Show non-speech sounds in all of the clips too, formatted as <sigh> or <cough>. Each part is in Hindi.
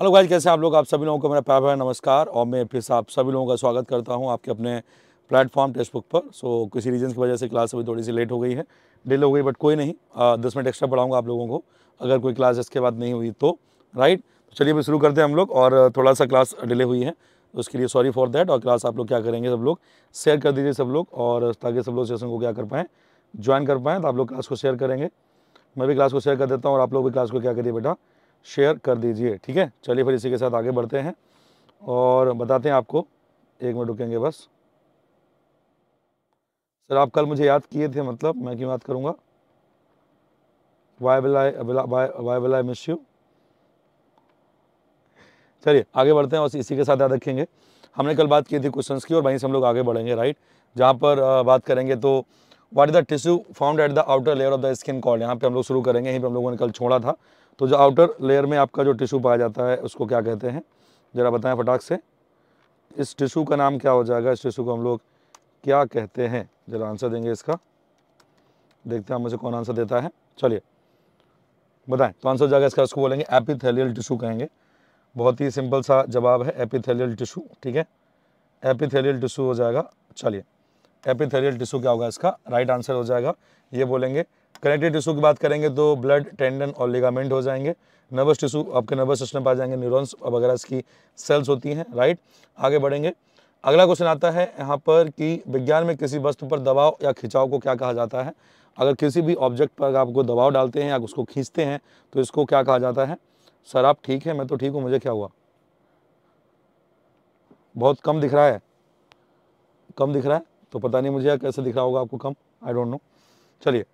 हेलो गाइज कैसे आप लोग आप सभी लोगों को मेरा प्यार भाई नमस्कार और मैं फिर से आप सभी लोगों का स्वागत करता हूं आपके अपने प्लेटफॉर्म टेक्स्ट बुक पर सो so, किसी रीजन की वजह से क्लास अभी थोड़ी सी लेट हो गई है डिले हो गई बट कोई नहीं आ, दस मिनट एक्स्ट्रा पढ़ाऊंगा आप लोगों को अगर कोई क्लास इसके बाद नहीं हुई तो राइट तो चलिए अभी शुरू करते हैं हम लोग और थोड़ा सा क्लास डिले हुई है तो उसके लिए सॉरी फॉर देट और क्लास आप लोग क्या करेंगे सब लोग शेयर कर दीजिए सब लोग और ताकि सब लोग सेशन को क्या कर पाएँ ज्वाइन कर पाएँ तो आप लोग क्लास को शेयर करेंगे मैं भी क्लास को शेयर कर देता हूँ और आप लोग भी क्लास को क्या करिए बेटा शेयर कर दीजिए ठीक है चलिए फिर इसी के साथ आगे बढ़ते हैं और बताते हैं आपको एक मिनट रुकेंगे बस सर आप कल मुझे याद किए थे मतलब मैं क्यों याद करूँगा why will I why will I miss you चलिए आगे बढ़ते हैं और इसी के साथ याद रखेंगे हमने कल बात की थी क्वेश्चंस की और वहीं से हम लोग आगे बढ़ेंगे राइट जहाँ पर बात करेंगे तो what is the tissue found at the outer layer of the skin call यहाँ पे हम लोग शुरू करेंगे यहीं पे हम लोगों ने कल छोड़ा था तो जो आउटर लेयर में आपका जो टिशू पाया जाता है उसको क्या कहते हैं ज़रा बताएं फटाक से इस टिशू का नाम क्या हो जाएगा इस टिशू को हम लोग क्या कहते हैं ज़रा आंसर देंगे इसका देखते हैं मुझे कौन आंसर देता है चलिए बताएं तो आंसर हो जाएगा इसका उसको बोलेंगे एपिथेलियल टिशू कहेंगे बहुत ही सिंपल सा जवाब है एपिथेलियल टिशू ठीक है एपिथेलियल टिशू हो जाएगा चलिए एपिथेलियल टिशू क्या होगा इसका राइट आंसर हो जाएगा ये बोलेंगे कनेक्टेड टिश्यू की बात करेंगे तो ब्लड टेंडन और लिगामेंट हो जाएंगे नर्वस टिश्यू आपके नर्वस सिस्टम पर आ जाएंगे न्यूरॉन्स वगैरह इसकी सेल्स होती हैं राइट आगे बढ़ेंगे अगला क्वेश्चन आता है यहाँ पर कि विज्ञान में किसी वस्तु पर दबाव या खिंचाव को क्या कहा जाता है अगर किसी भी ऑब्जेक्ट पर आपको दबाव डालते हैं या उसको खींचते हैं तो इसको क्या कहा जाता है सर आप ठीक है मैं तो ठीक हूँ मुझे क्या हुआ बहुत कम दिख रहा है कम दिख रहा है तो पता नहीं मुझे कैसे दिख रहा होगा आपको कम आई डोंट नो चलिए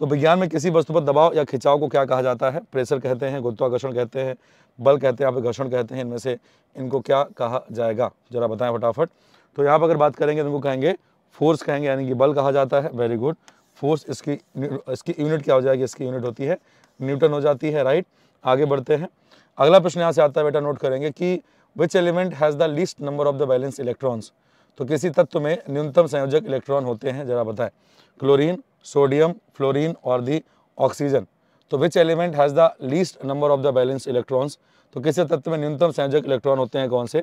तो विज्ञान में किसी वस्तु पर दबाव या खिंचाव को क्या कहा जाता है प्रेशर कहते हैं गुरुत्वाकर्षण कहते हैं बल कहते हैं यहाँ घर्षण कहते हैं इनमें से इनको क्या कहा जाएगा जरा बताएं फटाफट तो यहाँ पर अगर बात करेंगे तो इनको कहेंगे फोर्स कहेंगे यानी कि बल कहा जाता है वेरी गुड फोर्स इसकी इसकी यूनिट क्या हो जाएगी इसकी यूनिट होती है न्यूटन हो जाती है राइट आगे बढ़ते हैं अगला प्रश्न यहाँ से आता है बेटा नोट करेंगे कि which element has the least number of the valence electrons तो किसी तत्व में न्यूनतम संयोजक इलेक्ट्रॉन होते हैं जरा बताएं क्लोरीन सोडियम फ्लोरीन और दी ऑक्सीजन तो which element has the least number of the valence electrons तो किसी तत्व में न्यूनतम संयोजक इलेक्ट्रॉन होते हैं कौन से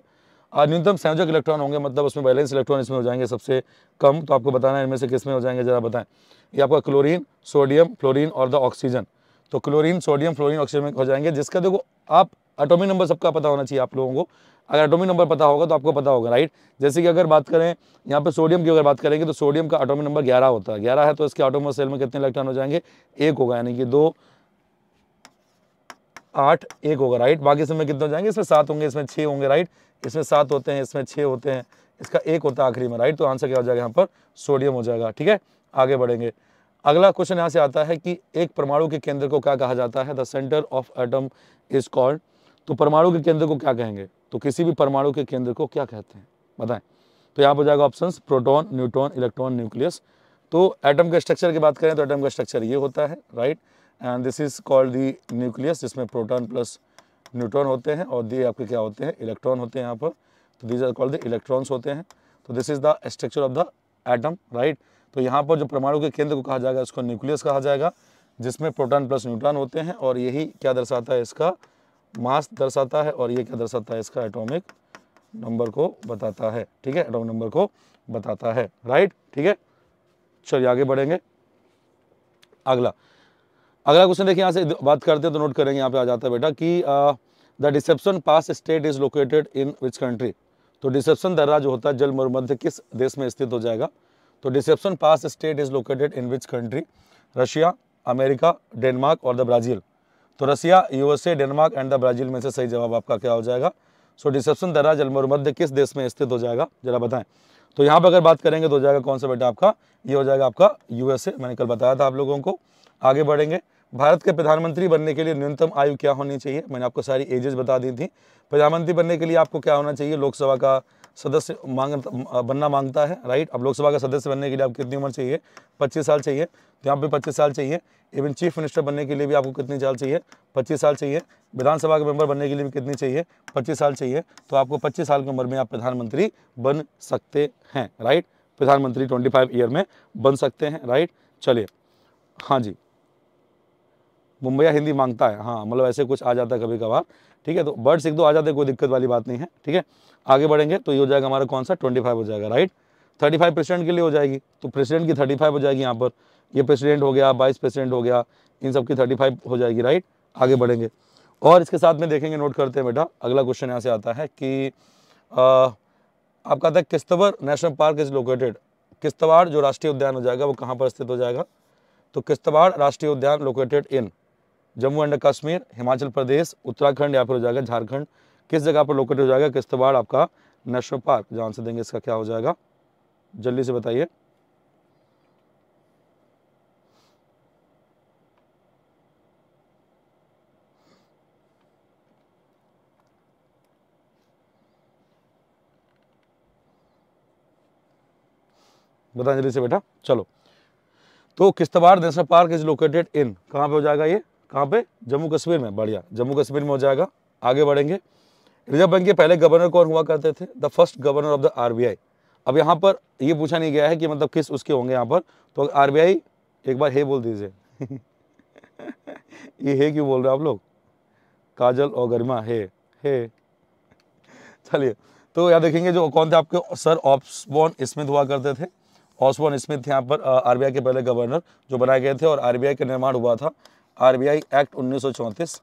न्यूनतम संयोजक इलेक्ट्रॉन होंगे मतलब उसमें बैलेंस इलेक्ट्रॉन इसमें हो जाएंगे सबसे कम तो आपको बताना है इनमें से किस में हो जाएंगे जरा बताएं ये आपका क्लोरीन सोडियम फ्लोरीन और द ऑक्सीजन तो क्लोरीन सोडियम फ्लोरीन ऑक्सीजन हो जाएंगे जिसका देखो आप एटॉमिक नंबर सबका पता होना चाहिए आप लोगों को अगर एटॉमिक नंबर पता होगा तो आपको पता होगा राइट जैसे कि अगर बात करें यहाँ पे सोडियम की अगर बात करेंगे तो सोडियम का एटॉमिक नंबर 11 होता है 11 है तो इसके ऑटोमो सेल में कितने इलेक्ट्रॉन हो जाएंगे एक होगा यानी कि दो आठ एक होगा राइट बाकी सब में कितने हो जाएंगे इसमें सात होंगे इसमें छः होंगे राइट इसमें सात होते हैं इसमें छः होते हैं इसका एक होता है आखिरी में राइट तो आंसर क्या हो जाएगा यहाँ पर सोडियम हो जाएगा ठीक है आगे बढ़ेंगे अगला क्वेश्चन यहाँ से आता है कि एक परमाणु के केंद्र को क्या कहा जाता है the centre of atom is called तो परमाणु के केंद्र को क्या कहेंगे तो किसी भी परमाणु के केंद्र को क्या कहते हैं बताएं तो यहाँ पर जाएगा option proton neutron electron nucleus तो एटम के स्ट्रक्चर की बात करें तो एटम का स्ट्रक्चर ये होता है right and this is called the nucleus जिसमें प्रोटॉन प्लस न्यूट्रॉन होते हैं और दिए आपके क्या होते हैं इलेक्ट्रॉन होते हैं यहाँ पर तो these are called the electrons होते हैं तो this is the structure of the atom right तो यहाँ पर जो परमाणु के केंद्र को कहा जाएगा इसको न्यूक्लियस कहा जाएगा जिसमें प्रोटॉन प्लस न्यूट्रॉन होते हैं और यही क्या दर्शाता है इसका मास दर्शाता है और ये क्या दर्शाता है इसका एटॉमिक नंबर को बताता है ठीक है एटॉमिक नंबर को बताता है राइट ठीक है चलिए आगे बढ़ेंगे अगला अगला क्वेश्चन देखिए यहाँ से बात करते हैं तो नोट करेंगे यहाँ पे आ जाता है बेटा कि the Deception Pass state is located in which country तो डिसेप्शन दर्रा जो होता है जल मरुमध्य किस देश में स्थित हो जाएगा तो Deception Pass state is located in which country Russia America Denmark और द ब्राज़ील तो Russia USA Denmark and the Brazil में से सही जवाब आपका क्या हो जाएगा सो डिसेप्शन दराज अलमर मध्य किस देश में स्थित हो जाएगा जरा बताएं तो यहाँ पर अगर बात करेंगे तो हो जाएगा कौन सा बेटा आपका ये हो जाएगा आपका यूएसए मैंने कल बताया था आप लोगों को आगे बढ़ेंगे भारत के प्रधानमंत्री बनने के लिए न्यूनतम आयु क्या होनी चाहिए मैंने आपको सारी एजेस बता दी थी प्रधानमंत्री बनने के लिए आपको क्या होना चाहिए लोकसभा का सदस्य मांग बनना मांगता है राइट अब लोकसभा का सदस्य बनने के लिए आपको कितनी उम्र चाहिए पच्चीस साल चाहिए तो यहाँ पे पच्चीस साल चाहिए इवन चीफ मिनिस्टर बनने के लिए भी आपको कितनी साल चाहिए पच्चीस साल चाहिए विधानसभा के मेंबर बनने के लिए भी कितनी चाहिए पच्चीस साल चाहिए तो आपको पच्चीस साल की उम्र में आप प्रधानमंत्री बन सकते हैं राइट प्रधानमंत्री ट्वेंटी ईयर में बन सकते हैं राइट चलिए हाँ जी मुंबईया हिंदी मांगता है हाँ मतलब ऐसे कुछ आ जाता है कभी कभार ठीक है तो बर्ड्स एक दो आ जाते हैं कोई दिक्कत वाली बात नहीं है ठीक है आगे बढ़ेंगे तो ये हो जाएगा हमारा कौन सा ट्वेंटी फाइव हो जाएगा राइट थर्टी फाइव प्रेसिडेंट के लिए हो जाएगी तो प्रेसिडेंट की थर्टी फाइव हो जाएगी यहाँ पर ये प्रेसिडेंट हो गया वाइस प्रेसिडेंट हो गया इन सब की थर्टी फाइव हो जाएगी राइट आगे बढ़ेंगे और इसके साथ में देखेंगे नोट करते हैं बेटा अगला क्वेश्चन यहाँ से आता है कि आ, आपका आता है Kishtwar National Park is located Kishtwar जो राष्ट्रीय उद्यान हो जाएगा वो कहाँ पर स्थित हो जाएगा तो किस्तवाड़ राष्ट्रीय उद्यान located in Jammu and Kashmir Himachal Pradesh Uttarakhand या फिर हो जाएगा झारखंड किस जगह पर लोकेट हो जाएगा किश्तवाड़ आपका नेशनल पार्क जहाँ से देंगे इसका क्या हो जाएगा जल्दी से बताइए बताएं जल्दी से बेटा चलो तो Kishtwar National Park is located in कहाँ पे हो जाएगा ये कहाँ पे जम्मू कश्मीर में बढ़िया जम्मू कश्मीर में हो जाएगा आगे बढ़ेंगे रिजर्व बैंक के पहले गवर्नर कौन हुआ करते थे the first governor of the R अब यहाँ पर ये पूछा नहीं गया है कि मतलब किस उसके होंगे यहाँ पर तो आर एक बार हे बोल दीजिए <laughs> ये हे क्यों बोल रहे हो आप लोग काजल और गरिमा हे हे चलिए तो यहाँ देखेंगे जो कौन थे आपके सर ऑप्सबॉन स्मिथ हुआ करते थे ऑसबॉन स्मिथ यहाँ पर आरबीआई के पहले गवर्नर जो बनाए गए थे और आरबीआई का निर्माण हुआ था आरबीआई एक्ट चौंतीस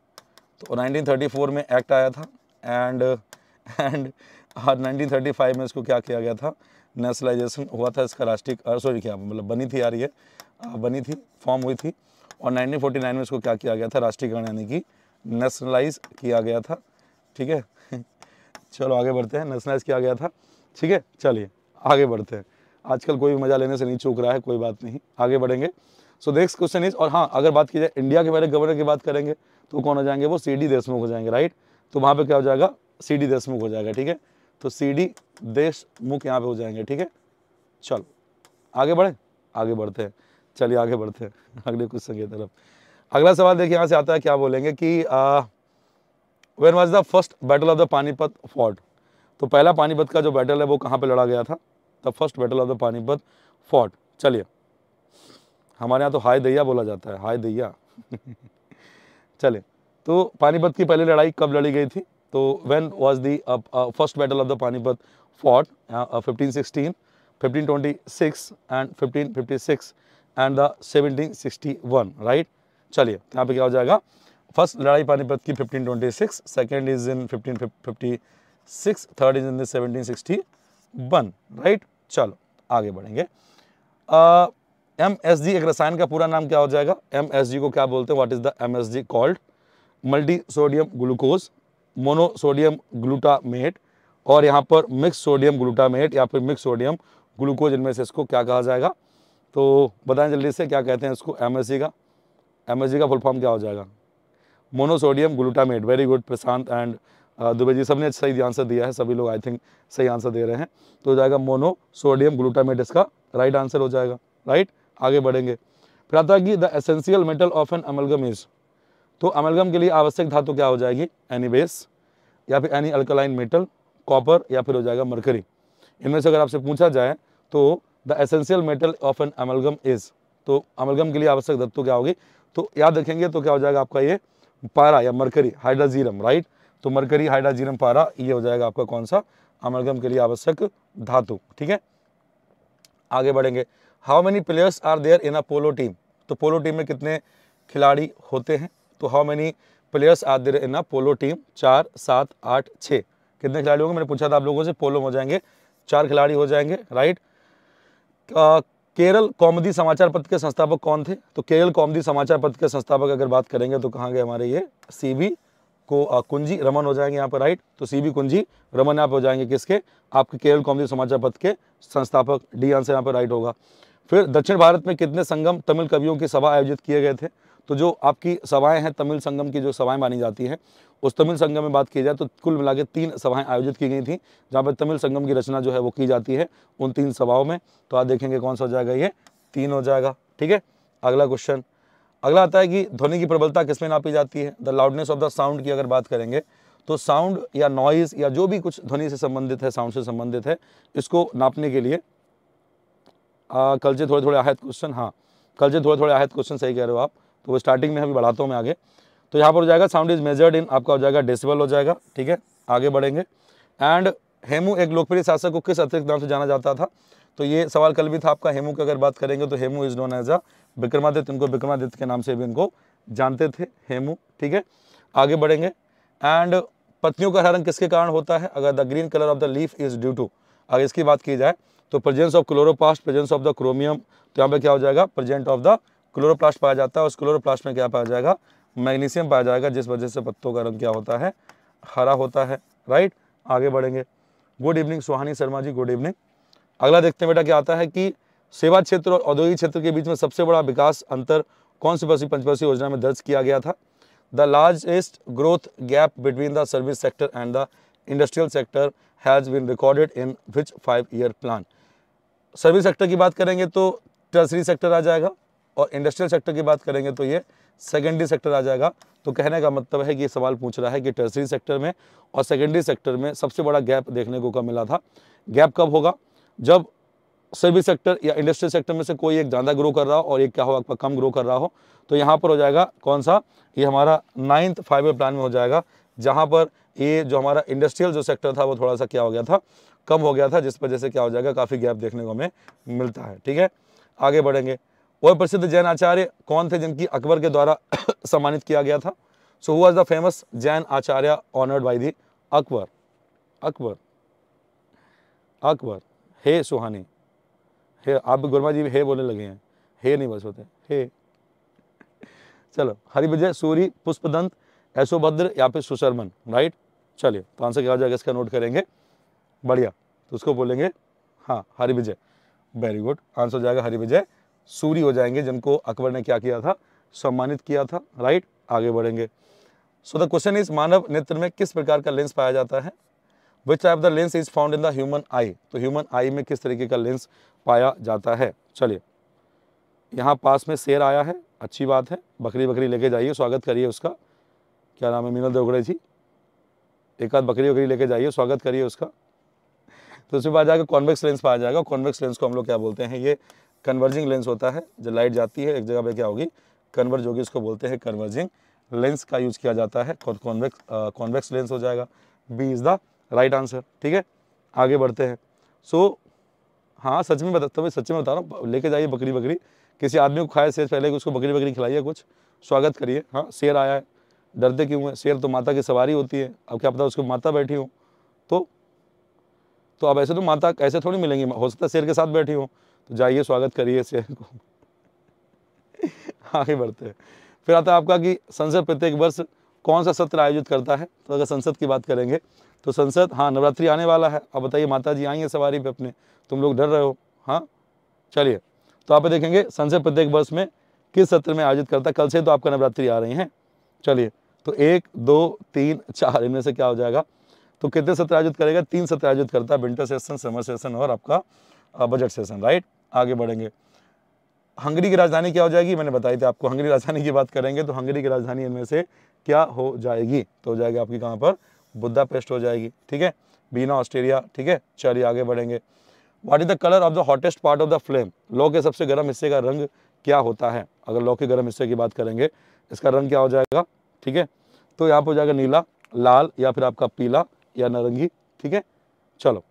तो 1934 में एक्ट आया था एंड एंड नाइनटीन 1935 में इसको क्या किया गया था नेशनलाइजेशन हुआ था इसका राष्ट्रीय सॉरी क्या मतलब बनी थी यार ये बनी थी फॉर्म हुई थी और 1949 में इसको क्या किया गया था राष्ट्रीयकरण यानी कि नेशनलाइज किया गया था ठीक है <laughs> चलो आगे बढ़ते हैं नेशनलाइज किया गया था ठीक है चलिए आगे बढ़ते हैं आजकल कोई भी मज़ा लेने से नहीं चूक रहा है कोई बात नहीं आगे बढ़ेंगे सो नेक्स्ट क्वेश्चन इज और हाँ अगर बात की जाए इंडिया के पहले गवर्नर की बात करेंगे तो कौन हो जाएंगे वो सी डी देशमुख हो जाएंगे राइट तो वहाँ पर क्या हो जाएगा सी डी देशमुख हो जाएगा ठीक है तो सी डी देशमुख यहाँ पे हो जाएंगे ठीक है चलो आगे बढ़े आगे बढ़ते हैं चलिए आगे बढ़ते हैं <laughs> अगले क्वेश्चन की तरफ अगला सवाल देखिए यहाँ से आता है क्या बोलेंगे कि when was the first battle of the Panipat fought तो पहला पानीपत का जो बैटल है वो कहाँ पर लड़ा गया था the first battle of the Panipat fought चलिए हमारे यहाँ तो हाय दैया बोला जाता है हाय दैया चले तो पानीपत की पहली लड़ाई कब लड़ी गई थी तो when was the first battle of the Panipat fought fifteen sixteen fifteen twenty six and fifteen fifty six and the seventeen sixty one right चलिए यहाँ पे क्या हो जाएगा फर्स्ट लड़ाई पानीपत की fifteen twenty six second is in fifteen fifty six third is in the seventeen sixty one right चलो आगे बढ़ेंगे uh, एम एस जी एक रसायन का पूरा नाम क्या हो जाएगा एम एस जी को क्या बोलते हैं what is the M S G called multi sodium glucose monosodium glutamate और यहाँ पर मिक्स सोडियम ग्लूटामेट या फिर मिक्स सोडियम ग्लूकोज इनमें से इसको क्या कहा जाएगा तो बताएं जल्दी से क्या कहते हैं इसको एम का एम का फुल फॉर्म क्या हो जाएगा monosodium glutamate very good Prashant and uh, Dubey ji सब ने सही आंसर दिया है सभी लोग आई थिंक सही आंसर दे रहे हैं तो हो जाएगा मोनो सोडियम ग्लूटामेट इसका राइट आंसर हो जाएगा राइट आगे बढ़ेंगे फिर आता है कि the essential metal of an amalgam is तो अमलगम के लिए आवश्यक धातु क्या हो जाएगी एनी बेस या फिर एनी अल्कलाइन मेटल कॉपर या फिर हो जाएगा मरकरी इनमें से अगर आपसे पूछा जाए तो the essential metal of an amalgam is तो अमलगम के लिए आवश्यक धातु क्या होगी तो याद रखेंगे तो क्या हो जाएगा आपका ये पारा या मरकरी हाइड्राजीरम राइट तो मरकरी हाइड्राजीरम पारा ये हो जाएगा आपका कौन सा अमलगम के लिए आवश्यक धातु ठीक है आगे बढ़ेंगे how many players are there in a polo team तो पोलो टीम में कितने खिलाड़ी होते हैं तो how many players are there in a polo team चार सात आठ छः कितने खिलाड़ी होंगे मैंने पूछा था आप लोगों से पोलो हो जाएंगे चार खिलाड़ी हो जाएंगे राइट आ, केरल कौमदी समाचार पत्र के संस्थापक कौन थे तो केरल कौमदी समाचार पत्र के संस्थापक अगर बात करेंगे तो कहाँ गए हमारे ये सी बी को आ, कुंजी रमन हो जाएंगे यहाँ पर राइट तो सी बी कुंजी रमन यहाँ पर हो जाएंगे किसके आपके केरल कौमदी समाचार पत्र के संस्थापक डी आंसर यहाँ पर राइट होगा फिर दक्षिण भारत में कितने संगम तमिल कवियों की सभा आयोजित किए गए थे तो जो आपकी सभाएं हैं तमिल संगम की जो सभाएं मानी जाती हैं उस तमिल संगम में बात की जाए तो कुल मिला के तीन सभाएं आयोजित की गई थी जहाँ पर तमिल संगम की रचना जो है वो की जाती है उन तीन सभाओं में तो आप देखेंगे कौन सा हो जाएगा ये तीन हो जाएगा ठीक है अगला क्वेश्चन अगला आता है कि ध्वनि की प्रबलता किसमें नापी जाती है the loudness of the sound की अगर बात करेंगे तो साउंड या नॉइज़ या जो भी कुछ ध्वनि से संबंधित है साउंड से संबंधित है इसको नापने के लिए आ, कल से थोड़े थोड़े आहत क्वेश्चन हाँ कल से थोड़े थोड़े आहत क्वेश्चन सही कह रहे हो आप तो वो स्टार्टिंग में अभी बढ़ाता हूँ मैं आगे तो यहाँ पर हो जाएगा साउंड इज मेजर्ड इन आपका हो जाएगा डेसिबल हो जाएगा ठीक है आगे बढ़ेंगे एंड हेमू एक लोकप्रिय शासक को किस अतिरिक्त नाम से जाना जाता था तो ये सवाल कल भी था आपका हेमू की अगर बात करेंगे तो Hemu is known as a Vikramaditya इनको विक्रमादित्य के नाम से भी इनको जानते थे हेमू ठीक है आगे बढ़ेंगे एंड पत्नियों का हरण किसके कारण होता है अगर the green colour of the leaf is due to अगर इसकी बात की जाए तो presence of chloroplast presence of the chromium तो यहाँ पे क्या हो जाएगा प्रेजेंट ऑफ द क्लोरोप्लास्ट पाया जाता है उस क्लोरोप्लास्ट में क्या पाया जाएगा मैग्नीशियम पाया जाएगा जिस वजह से पत्तों का रंग क्या होता है हरा होता है राइट आगे बढ़ेंगे good evening Suhani Sharma ji good evening अगला देखते हैं बेटा क्या आता है कि सेवा क्षेत्र और औद्योगिक क्षेत्र के बीच में सबसे बड़ा विकास अंतर कौन सी बसी पंचवर्षीय योजना में दर्ज किया गया था the largest growth gap between the service sector and the industrial sector has been recorded in which five year plan service sector की बात करेंगे तो टर्सरी सेक्टर आ जाएगा और इंडस्ट्रियल सेक्टर की बात करेंगे तो ये सेकेंडरी सेक्टर आ जाएगा तो कहने का मतलब है कि ये सवाल पूछ रहा है कि टर्सरी सेक्टर में और सेकेंडरी सेक्टर में सबसे बड़ा गैप देखने को कब मिला था गैप कब होगा जब सर्विस सेक्टर या इंडस्ट्रियल सेक्टर में से कोई एक ज़्यादा ग्रो कर रहा हो और एक क्या हो आपका कम ग्रो कर रहा हो तो यहाँ पर हो जाएगा कौन सा ये हमारा नाइन्थ फाइव प्लान में हो जाएगा जहाँ पर ये जो हमारा इंडस्ट्रियल जो सेक्टर था वो थोड़ा सा क्या हो गया था कम हो गया था जिस वजह से क्या हो जाएगा काफ़ी गैप देखने को हमें मिलता है ठीक है आगे बढ़ेंगे वह प्रसिद्ध जैन आचार्य कौन थे जिनकी अकबर के द्वारा <coughs> सम्मानित किया गया था so who the famous Jain acharya honoured by the Akbar Akbar Akbar hey Suhani hey आप गुरमा जी हे बोलने लगे हैं हे नहीं बस होते हे चलो विजय सूरी पुष्पदंत ऐशोभद्र या फिर सुशर्मन राइट चलिए तो आंसर क्या हो जाएगा इसका नोट करेंगे बढ़िया तो उसको बोलेंगे हाँ Hari Vijay very good answer हो जाएगा हरि विजय सूरी हो जाएंगे जिनको अकबर ने क्या किया था सम्मानित किया था राइट आगे बढ़ेंगे सो द क्वेश्चन इज मानव नेत्र में किस प्रकार का लेंस पाया जाता है which type the lens is found in the human eye तो ह्यूमन आई में किस तरीके का लेंस पाया जाता है चलिए यहाँ पास में शेर आया है अच्छी बात है बकरी बकरी लेके जाइए स्वागत करिए उसका क्या नाम है मीनल देवगड़े जी एक आध बकरी बकरी लेके जाइए स्वागत करिए उसका तो उसके बाद जाकर कॉन्वेक्स लेंस पर आ जाएगा कॉन्वेक्स लेंस को हम लोग क्या बोलते हैं ये कन्वर्जिंग लेंस होता है जो लाइट जाती है एक जगह पर क्या होगी कन्वर्ज होगी उसको बोलते हैं कन्वर्जिंग लेंस का यूज़ किया जाता है और कॉन्वेक्स कॉन्वेक्स लेंस हो जाएगा B is the right answer ठीक है आगे बढ़ते हैं सो so, हाँ सच में बताता तो सच में बता रहा हूँ लेके जाइए बकरी बकरी किसी आदमी को खाए शेर पहले उसको बकरी बकरी खिलाइए कुछ स्वागत करिए हाँ शेर आया है डरते क्यों है शेर तो माता की सवारी होती है अब क्या पता उसको माता बैठी हो तो तो अब ऐसे तो माता ऐसे थोड़ी मिलेंगी हो सकता है शेर के साथ बैठी हो तो जाइए स्वागत करिए शेर को <laughs> आगे बढ़ते हैं फिर आता है आपका कि संसद प्रत्येक वर्ष कौन सा सत्र आयोजित करता है तो अगर संसद की बात करेंगे तो संसद हाँ नवरात्रि आने वाला है अब बताइए माता जी आई हैं सवारी पे अपने तुम लोग डर रहे हो हाँ चलिए तो आप देखेंगे संसद प्रत्येक वर्ष में किस सत्र में आयोजित करता है कल से तो आपका नवरात्रि आ रही है चलिए तो एक दो तीन चार इनमें से क्या हो जाएगा तो कितने सत्र आयोजित करेगा तीन सत्र आयोजित करता है विंटर सेशन समर सेशन और आपका बजट सेशन राइट आगे बढ़ेंगे हंगरी की राजधानी क्या हो जाएगी मैंने बताई थी आपको हंगरी राजधानी की बात करेंगे तो हंगरी की राजधानी इनमें से क्या हो जाएगी तो हो जाएगी आपकी कहाँ पर बुद्धा पेस्ट हो जाएगी ठीक है बीना ऑस्ट्रेलिया ठीक है चलिए आगे बढ़ेंगे what is the colour of the hottest part of the flame लौ के सबसे गर्म हिस्से का रंग क्या होता है अगर लौ के गर्म हिस्से की बात करेंगे इसका रंग क्या हो जाएगा ठीक है तो यहाँ पर हो जाएगा नीला लाल या फिर आपका पीला या नारंगी ठीक है चलो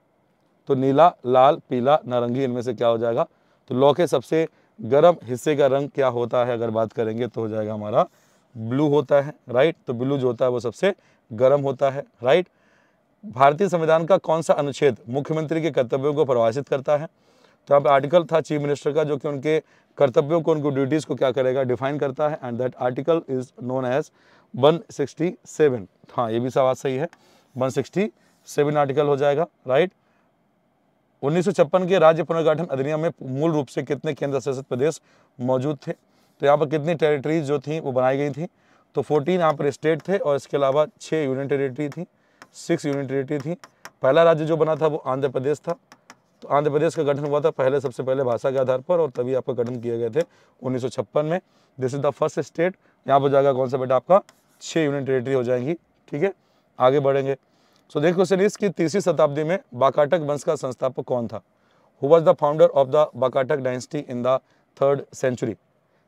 तो नीला लाल पीला नारंगी इनमें से क्या हो जाएगा तो लौ के सबसे गर्म हिस्से का रंग क्या होता है अगर बात करेंगे तो हो जाएगा हमारा ब्लू होता है राइट तो ब्लू जो होता है वो सबसे गर्म होता है राइट भारतीय संविधान का कौन सा अनुच्छेद मुख्यमंत्री के कर्तव्यों को परिभाषित करता है तो यहाँ पे आर्टिकल था चीफ मिनिस्टर का जो कि उनके कर्तव्यों को उनकी ड्यूटीज़ को क्या करेगा डिफाइन करता है and that article is known as 167 हाँ ये भी सवाल सही है वन सेवन आर्टिकल हो जाएगा राइट उन्नीस के राज्य पुनर्गठन अधिनियम में मूल रूप से कितने केंद्र शासित प्रदेश मौजूद थे तो यहाँ पर कितनी टेरिटरीज जो थी वो बनाई गई थी तो 14 यहाँ पर स्टेट थे और इसके अलावा छः यूनियन टेरिटरी थी सिक्स यूनियन टेरिटरी थी पहला राज्य जो बना था वो आंध्र प्रदेश था तो आंध्र प्रदेश का गठन हुआ था पहले सबसे पहले भाषा के आधार पर और तभी आपका गठन किए गए थे उन्नीस में this is the first state यहाँ पर जाएगा कौन सा बेटा आपका छः यूनियन टेरिटरी हो जाएंगी ठीक है आगे बढ़ेंगे सो देखो सनीस की तीसरी शताब्दी में बाकाटक वंश का संस्थापक कौन था who was the founder of the Vakataka dynasty in the third century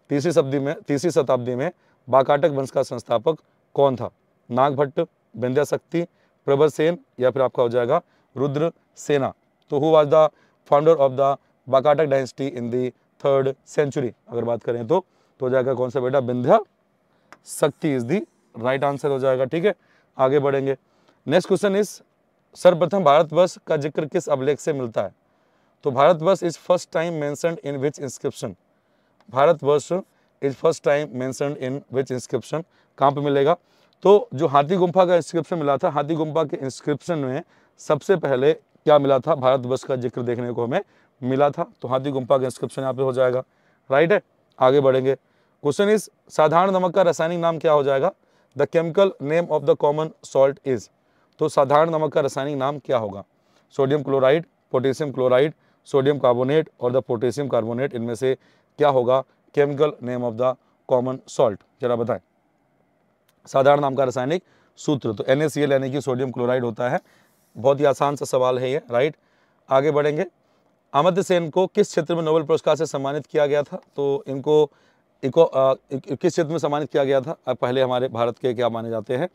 तीसरी शब्दी में तीसरी शताब्दी में बाकाटक वंश का संस्थापक कौन था नागभट्ट विंध्याशक्ति प्रभर सेन या फिर आपका हो जाएगा रुद्र सेना तो who was the founder of the Vakataka dynasty in the third century अगर बात करें तो, तो हो जाएगा कौन सा बेटा विंध्या शक्ति इज दी राइट आंसर हो जाएगा ठीक है आगे बढ़ेंगे नेक्स्ट क्वेश्चन इज सर्वप्रथम भारतवर्ष का जिक्र किस अभिलेख से मिलता है तो Bharatvarsha is first time mention in which inscription Bharatvarsha is first time मैं इन विच इंस्क्रिप्शन कहाँ पर मिलेगा तो जो हाथी गुम्फा का इंस्क्रिप्शन मिला था हाथी गुम्फा के इंस्क्रिप्शन में सबसे पहले क्या मिला था भारतवर्ष का जिक्र देखने को हमें मिला था तो हाथी गुम्फा का इंस्क्रिप्शन यहाँ पे हो जाएगा राइट है आगे बढ़ेंगे क्वेश्चन इज साधारण नमक का रासायनिक नाम क्या हो जाएगा the chemical name of the common salt is तो साधारण नमक का रासायनिक नाम क्या होगा sodium chloride potassium chloride sodium carbonate और द पोटेशियम कार्बोनेट इनमें से क्या होगा chemical name of the common salt जरा बताएं साधारण नाम का रासायनिक सूत्र तो एन यानी कि सोडियम क्लोराइड होता है बहुत ही आसान सा सवाल है ये राइट आगे बढ़ेंगे अमर्त्य सेन को किस क्षेत्र में नोबेल पुरस्कार से सम्मानित किया गया था तो इनको इको किस क्षेत्र में सम्मानित किया गया था अब पहले हमारे भारत के क्या माने जाते हैं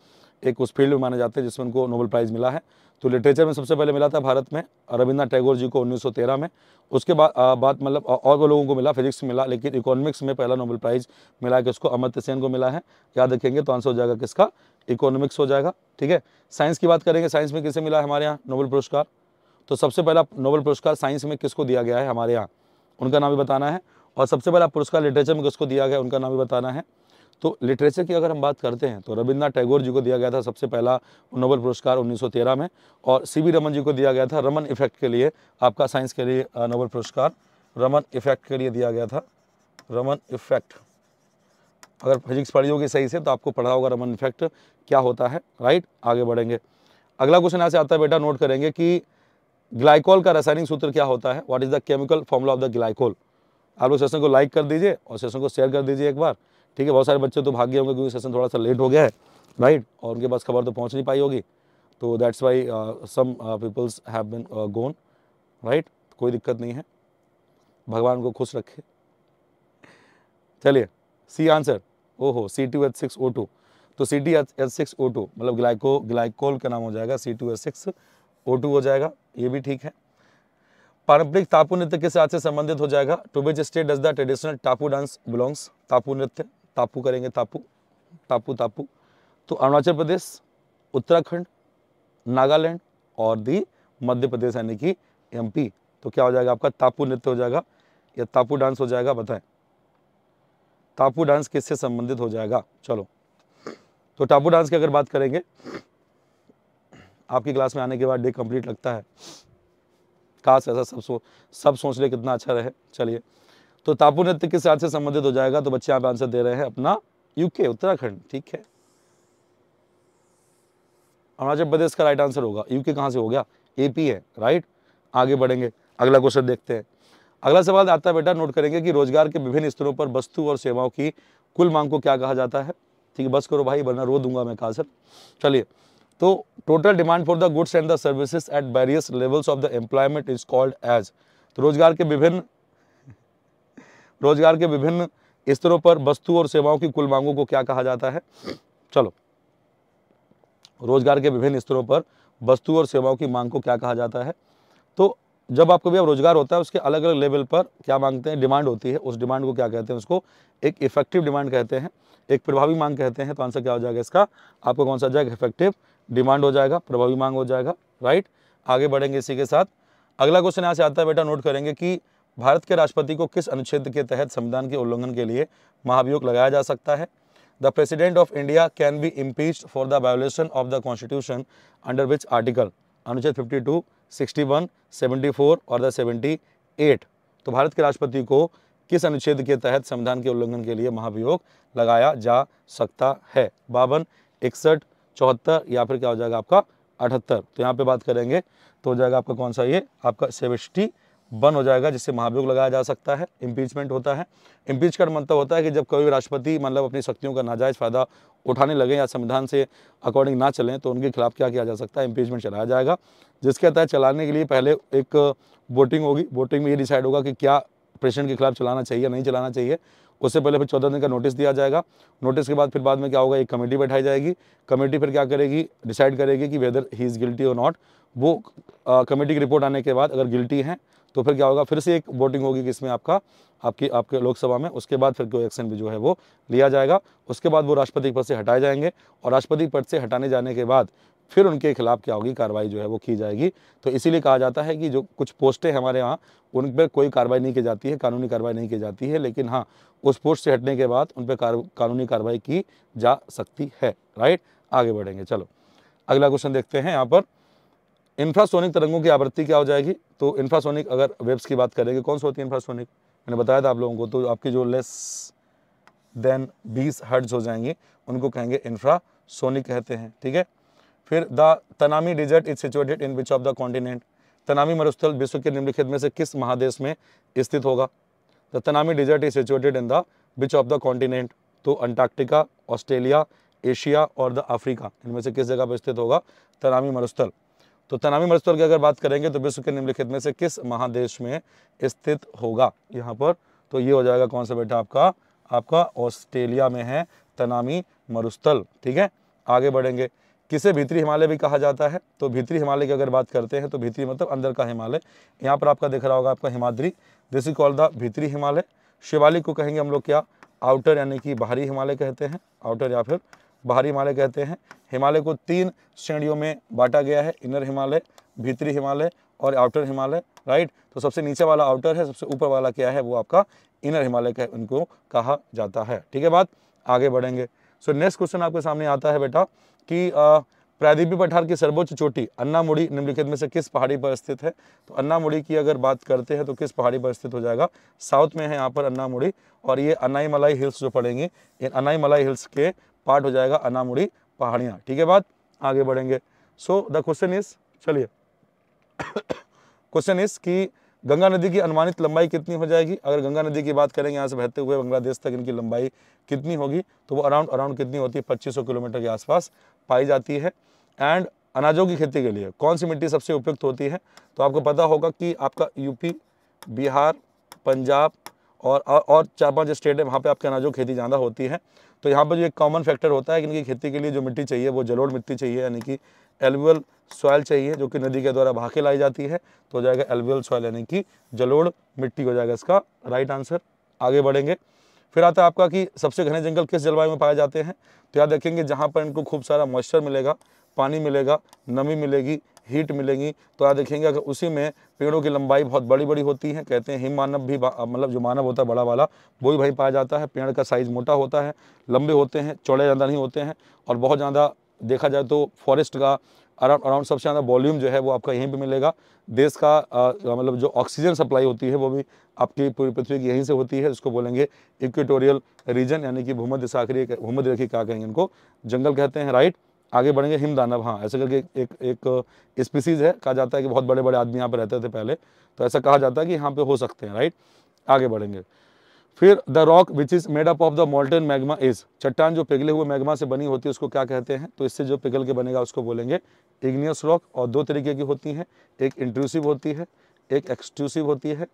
एक उस फील्ड में माने जाते हैं जिसमें उनको नोबल प्राइज़ मिला है तो लिटरेचर में सबसे पहले मिला था भारत में रविन्द्रनाथ टैगोर जी को 1913 में उसके बाद बात मतलब और वो लोगों को मिला फिजिक्स मिला लेकिन इकोनॉमिक्स में पहला नोबल प्राइज़ मिला कि उसको अमर सेन को मिला है याद रखेंगे तो आंसर हो जाएगा किसका इकोनॉमिक्स हो जाएगा ठीक है साइंस की बात करेंगे साइंस में किसे मिला है हमारे यहाँ नोबल पुरस्कार तो सबसे पहला नोबल पुरस्कार साइंस में किसको दिया गया है हमारे यहाँ उनका नाम भी बताना है और सबसे पहला पुरस्कार लिटरेचर में किसको दिया गया उनका नाम भी बताना है तो लिटरेचर की अगर हम बात करते हैं तो रविन्द्रनाथ टैगोर जी को दिया गया था सबसे पहला नोबल पुरस्कार 1913 में और सी रमन जी को दिया गया था रमन इफेक्ट के लिए आपका साइंस के लिए नोबल पुरस्कार रमन इफेक्ट के लिए दिया गया था रमन इफेक्ट अगर फिजिक्स पढ़ी होगी सही से तो आपको पढ़ा होगा रमन इफेक्ट क्या होता है राइट आगे बढ़ेंगे अगला क्वेश्चन यहाँ से आता है बेटा नोट करेंगे कि ग्लाइकोल का रासायनिक सूत्र क्या होता है what is the chemical formula of the glycol आप लोग सेशन को लाइक कर दीजिए और सेशन को शेयर कर दीजिए एक बार ठीक है बहुत सारे बच्चे तो भाग्य होंगे क्योंकि सेशन थोड़ा सा लेट हो गया है राइट और उनके पास खबर तो पहुँच नहीं पाई होगी तो that's why some peoples have been gone right कोई दिक्कत नहीं है भगवान को खुश रखे चलिए सी आंसर ओहो C two H six O two तो C T H H six O two मतलब ग्लाइको ग्लाइकोल का नाम हो जाएगा C two H six O two हो जाएगा ये भी ठीक है पारंपरिक टापू नृत्य किस राज्य से संबंधित हो जाएगा to which state does the traditional Tapu dance belongs Tapu नृत्य टापू करेंगे टापू टापू टापू तो अरुणाचल प्रदेश उत्तराखंड नागालैंड और दी मध्य प्रदेश यानी कि एमपी तो क्या हो जाएगा आपका तापू नृत्य हो जाएगा या तापू डांस हो जाएगा बताएं टापू डांस किससे संबंधित हो जाएगा चलो तो टापू डांस की अगर बात करेंगे आपकी क्लास में आने के बाद डे कंप्लीट लगता है काश ऐसा सब सो सब सोच ले कितना अच्छा रहे चलिए तो तापू नृत्य किस राज्य से संबंधित हो जाएगा तो बच्चे आप आंसर दे रहे हैं अपना यूके उत्तराखंड ठीक है अरुणाचल प्रदेश का राइट आंसर होगा यूके कहाँ से हो गया एपी है राइट आगे बढ़ेंगे अगला क्वेश्चन देखते हैं अगला सवाल आता है बेटा नोट करेंगे कि रोजगार के विभिन्न स्तरों पर वस्तु और सेवाओं की कुल मांग को क्या कहा जाता है ठीक है बस करो भाई वरना रो दूंगा मैं कहा सर चलिए तो total demand for the goods and the services at various levels of the employment is called as तो रोजगार के विभिन्न रोजगार के विभिन्न स्तरों पर वस्तु और सेवाओं की कुल मांगों को क्या कहा जाता है चलो रोजगार के विभिन्न स्तरों पर वस्तु और सेवाओं की मांग को क्या कहा जाता है तो जब आपको भी रोजगार होता है उसके अलग अलग लेवल पर क्या मांगते हैं डिमांड होती है उस डिमांड को क्या कहते हैं उसको एक इफेक्टिव डिमांड कहते हैं एक प्रभावी मांग कहते हैं तो आंसर क्या हो जाएगा इसका आपको कौन सा जाएगा इफेक्टिव डिमांड हो जाएगा प्रभावी मांग हो जाएगा राइट आगे बढ़ेंगे इसी के साथ अगला क्वेश्चन यहाँ से आता है बेटा नोट करेंगे कि भारत के राष्ट्रपति को किस अनुच्छेद के तहत संविधान के उल्लंघन के लिए महाभियोग लगाया जा सकता है the president of India can be impeach for the violation of the constitution under which article अनुच्छेद 52, 61, 74 और द 78 तो भारत के राष्ट्रपति को किस अनुच्छेद के तहत संविधान के उल्लंघन के लिए महाभियोग लगाया जा सकता है बावन इकसठ चौहत्तर या फिर क्या हो जाएगा आपका अठहत्तर तो यहाँ पे बात करेंगे तो हो जाएगा आपका कौन सा ये आपका सेवेस्टी बन हो जाएगा जिससे महाभियोग लगाया जा सकता है इम्पीचमेंट होता है इम्पीच का मतलब होता है कि जब कोई राष्ट्रपति मतलब अपनी शक्तियों का नाजायज़ फ़ायदा उठाने लगे या संविधान से अकॉर्डिंग ना चलें तो उनके खिलाफ क्या किया जा सकता है इम्पीचमेंट चलाया जाएगा जिसके तहत चलाने के लिए पहले एक वोटिंग होगी वोटिंग में ये डिसाइड होगा कि क्या प्रेसिडेंट के खिलाफ चलाना चाहिए नहीं चलाना चाहिए उससे पहले फिर चौदह दिन का नोटिस दिया जाएगा नोटिस के बाद फिर बाद में क्या होगा एक कमेटी बैठाई जाएगी कमेटी फिर क्या करेगी डिसाइड करेगी कि वेदर ही इज़ गिल्टी और नॉट वो कमेटी की रिपोर्ट आने के बाद अगर गिल्टी हैं तो फिर क्या होगा फिर से एक वोटिंग होगी कि इसमें आपका आपकी आपके लोकसभा में उसके बाद फिर कोई एक्शन भी जो है वो लिया जाएगा उसके बाद वो राष्ट्रपति पद से हटाए जाएंगे और राष्ट्रपति पद से हटाने जाने के बाद फिर उनके खिलाफ क्या होगी कार्रवाई जो है वो की जाएगी तो इसीलिए कहा जाता है कि जो कुछ पोस्टें हमारे यहाँ उन पर कोई कार्रवाई नहीं की जाती है कानूनी कार्रवाई नहीं की जाती है लेकिन हाँ उस पोस्ट से हटने के बाद उन पर कानूनी कार्रवाई की जा सकती है राइट आगे बढ़ेंगे चलो अगला क्वेश्चन देखते हैं यहाँ पर इंफ्रासोनिक तरंगों की आवृत्ति क्या हो जाएगी तो इंफ्रासोनिक अगर वेब्स की बात करेंगे कौन सी होती है इंफ्रासोनिक मैंने बताया था आप लोगों को तो आपकी जो लेस देन बीस हर्ट्ज हो जाएंगे उनको कहेंगे इंफ्रासोनिक कहते हैं ठीक है फिर the Tanami desert is situated in which of the continent Tanami मरुस्थल विश्व के निम्नलिखित में से किस महादेश में स्थित होगा the Tanami desert is situated in the which of the continent तो अंटार्कटिका ऑस्ट्रेलिया एशिया और द अफ्रीका इनमें से किस जगह पर स्थित होगा तनामी मरुस्थल तो तनामी मरुस्थल की अगर बात करेंगे तो विश्व के निम्नलिखित में से किस महादेश में स्थित होगा यहाँ पर तो ये हो जाएगा कौन सा बेटा आपका आपका ऑस्ट्रेलिया में है तनामी मरुस्थल ठीक है आगे बढ़ेंगे किसे भीतरी हिमालय भी कहा जाता है तो भीतरी हिमालय की अगर बात करते हैं तो भीतरी मतलब अंदर का हिमालय यहाँ पर आपका दिख रहा होगा आपका Himadri this is called the भीतरी हिमालय शिवालिक को कहेंगे हम लोग क्या आउटर यानी कि बाहरी हिमालय कहते हैं आउटर या फिर बाहरी हिमालय कहते हैं हिमालय को तीन श्रेणियों में बांटा गया है इनर हिमालय भीतरी हिमालय और आउटर हिमालय राइट तो सबसे नीचे वाला आउटर है सबसे ऊपर वाला क्या है वो आपका इनर हिमालय का उनको कहा जाता है ठीक है बात आगे बढ़ेंगे सो नेक्स्ट क्वेश्चन आपके सामने आता है बेटा कि प्रादीपी पठार की सर्वोच्च चोटी अन्नामुड़ी निम्नलिखित में से किस पहाड़ी पर स्थित है तो अन्नामुड़ी की अगर बात करते हैं तो किस पहाड़ी पर स्थित हो जाएगा साउथ में है यहाँ पर अन्नामुड़ी और ये अनाई मलाई हिल्स जो पड़ेंगे इन अनाई मलाई हिल्स के पार्ट हो जाएगा अनामुड़ी पहाड़ियाँ ठीक है बात आगे बढ़ेंगे सो द क्वेश्चन इज चलिए क्वेश्चन इज कि गंगा नदी की अनुमानित लंबाई कितनी हो जाएगी अगर गंगा नदी की बात करेंगे यहाँ से बहते हुए बांग्लादेश तक इनकी लंबाई कितनी होगी तो वो अराउंड अराउंड कितनी होती है 2500 किलोमीटर के आसपास पाई जाती है एंड अनाजों की खेती के लिए कौन सी मिट्टी सबसे उपयुक्त होती है तो आपको पता होगा कि आपका यूपी बिहार पंजाब और और चार पांच स्टेट है वहाँ पे आपके अनाजों की खेती ज़्यादा होती है तो यहाँ पर जो एक कॉमन फैक्टर होता है कि इनकी खेती के लिए जो मिट्टी चाहिए वो जलोड़ मिट्टी चाहिए यानी कि एलवियल सॉयल चाहिए जो कि नदी के द्वारा बहा के लाई जाती है तो हो जाएगा एलवियल सॉयल यानी कि जलोड़ मिट्टी हो जाएगा इसका राइट आंसर आगे बढ़ेंगे फिर आता है आपका कि सबसे घने जंगल किस जलवायु में पाए जाते हैं तो यहाँ देखेंगे जहाँ पर इनको खूब सारा मॉइस्चर मिलेगा पानी मिलेगा नमी मिलेगी हीट मिलेगी तो यहाँ देखेंगे अगर उसी में पेड़ों की लंबाई बहुत बड़ी बड़ी होती है कहते हैं हिम मानव भी मतलब जो मानव होता है बड़ा वाला वो भी भाई पाया जाता है पेड़ का साइज़ मोटा होता है लंबे होते हैं चौड़े ज़्यादा नहीं होते हैं और बहुत ज़्यादा देखा जाए तो फॉरेस्ट का अराउंड अराउंड सबसे ज़्यादा वॉल्यूम जो है वो आपका यहीं पे मिलेगा देश का मतलब जो ऑक्सीजन सप्लाई होती है वो भी आपकी पूरी पृथ्वी की यहीं से होती है इसको बोलेंगे इक्वेटोरियल रीजन यानी कि भूमध्य सागरी भूमध्य रेखी क्या कहेंगे इनको जंगल कहते हैं राइट आगे बढ़ेंगे हिमदानव हाँ ऐसे करके एक, एक स्पीसीज़ है कहा जाता है कि बहुत बड़े बड़े आदमी यहाँ पर रहते थे पहले तो ऐसा कहा जाता है कि यहाँ पर हो सकते हैं राइट आगे बढ़ेंगे फिर the rock which is made up of the molten magma is चट्टान जो पिघले हुए मैग्मा से बनी होती है उसको क्या कहते हैं तो इससे जो पिघल के बनेगा उसको बोलेंगे इग्नियस रॉक और दो तरीके की होती हैं एक इंट्रूसिव होती है एक एक्सट्रूसिव होती है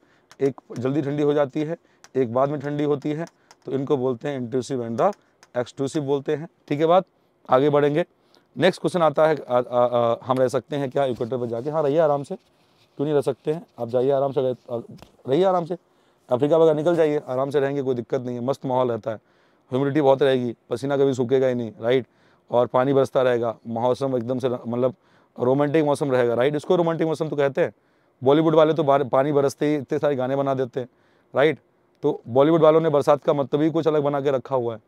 एक जल्दी ठंडी हो जाती है एक बाद में ठंडी होती है तो इनको बोलते हैं इंट्रूसिव एंड द एक्सट्रूसिव बोलते हैं ठीक है बात आगे बढ़ेंगे नेक्स्ट क्वेश्चन आता है आ, आ, आ, हम रह सकते हैं क्या इक्वेटर पर जाके हाँ रहिए आराम से क्यों नहीं रह सकते हैं आप जाइए आराम से रहिए आराम से अफ्रीका वगैरह निकल जाइए आराम से रहेंगे कोई दिक्कत नहीं है मस्त माहौल रहता है ह्यूमिडिटी बहुत रहेगी पसीना कभी सूखेगा ही नहीं राइट और पानी बरसता रहेगा मौसम एकदम से मतलब रोमांटिक मौसम रहेगा राइट इसको रोमांटिक मौसम तो कहते हैं बॉलीवुड वाले तो पानी बरसते ही इतने सारे गाने बना देते हैं राइट तो बॉलीवुड वालों ने बरसात का मतलब ही कुछ अलग बना के रखा हुआ है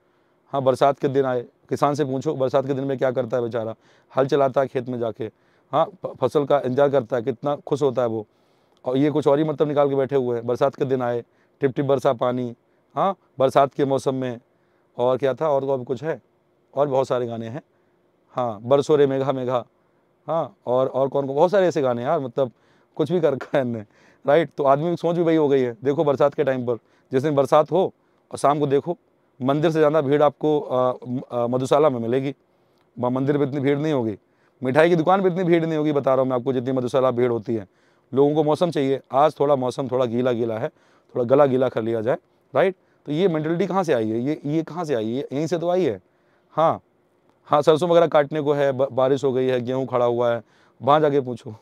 हाँ बरसात के दिन आए किसान से पूछो बरसात के दिन में क्या करता है बेचारा हल चलाता है खेत में जाके हाँ फसल का इंतजार करता है कितना खुश होता है वो और ये कुछ और ही मतलब निकाल के बैठे हुए हैं बरसात के दिन आए टिप टिप बरसा पानी हाँ बरसात के मौसम में और क्या था और तो अब कुछ है और बहुत सारे गाने हैं हाँ बरसोरे मेघा मेघा हाँ और और कौन कौन बहुत सारे ऐसे गाने यार मतलब कुछ भी कर रखा है इनने राइट तो आदमी की सोच भी वही हो गई है देखो बरसात के टाइम पर जिस दिन बरसात हो और शाम को देखो मंदिर से ज़्यादा भीड़ आपको मधुशाला में मिलेगी मंदिर पर इतनी भीड़ नहीं होगी मिठाई की दुकान पर इतनी भीड़ नहीं होगी बता रहा हूँ मैं आपको जितनी मधुशाला भीड़ होती है लोगों को मौसम चाहिए आज थोड़ा मौसम थोड़ा गीला गीला है थोड़ा गला गीला कर लिया जाए राइट तो ये मेंटलिटी कहाँ से आई है ये ये कहाँ से आई है यहीं से तो आई है हाँ हाँ सरसों वगैरह काटने को है बारिश हो गई है गेहूँ खड़ा हुआ है वहाँ जाके पूछो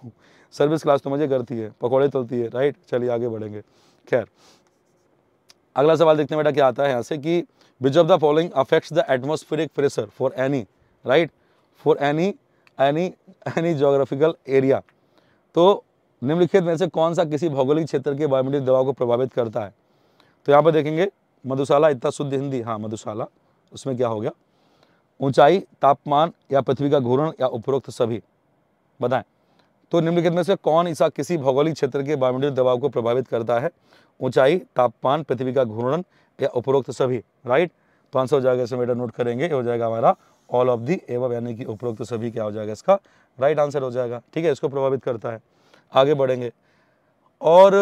सर्विस <laughs> क्लास तो मज़े करती है पकौड़े तलती है राइट चलिए आगे बढ़ेंगे खैर अगला सवाल देखते हैं बेटा क्या आता है यहाँ से कि which of the following affects the atmospheric pressure for any right for any any any geographical area तो निम्नलिखित में से कौन सा किसी भौगोलिक क्षेत्र के बायोमेट्रिक दबाव को प्रभावित करता है तो यहाँ पर देखेंगे मधुशाला इतना शुद्ध हिंदी हाँ मधुशाला उसमें क्या हो गया ऊंचाई तापमान या पृथ्वी का घूर्ण या उपरोक्त सभी बताएं तो निम्नलिखित में से कौन सा किसी भौगोलिक क्षेत्र के बायोमेट्रिक दबाव को प्रभावित करता है ऊंचाई तापमान पृथ्वी का घूर्णन या उपरोक्त सभी राइट तो आंसर हो जाएगा इसमें बेटा नोट करेंगे हो जाएगा हमारा ऑल ऑफ दी एवं यानी कि उपरोक्त सभी क्या हो जाएगा इसका राइट आंसर हो जाएगा ठीक है इसको प्रभावित करता है आगे बढ़ेंगे और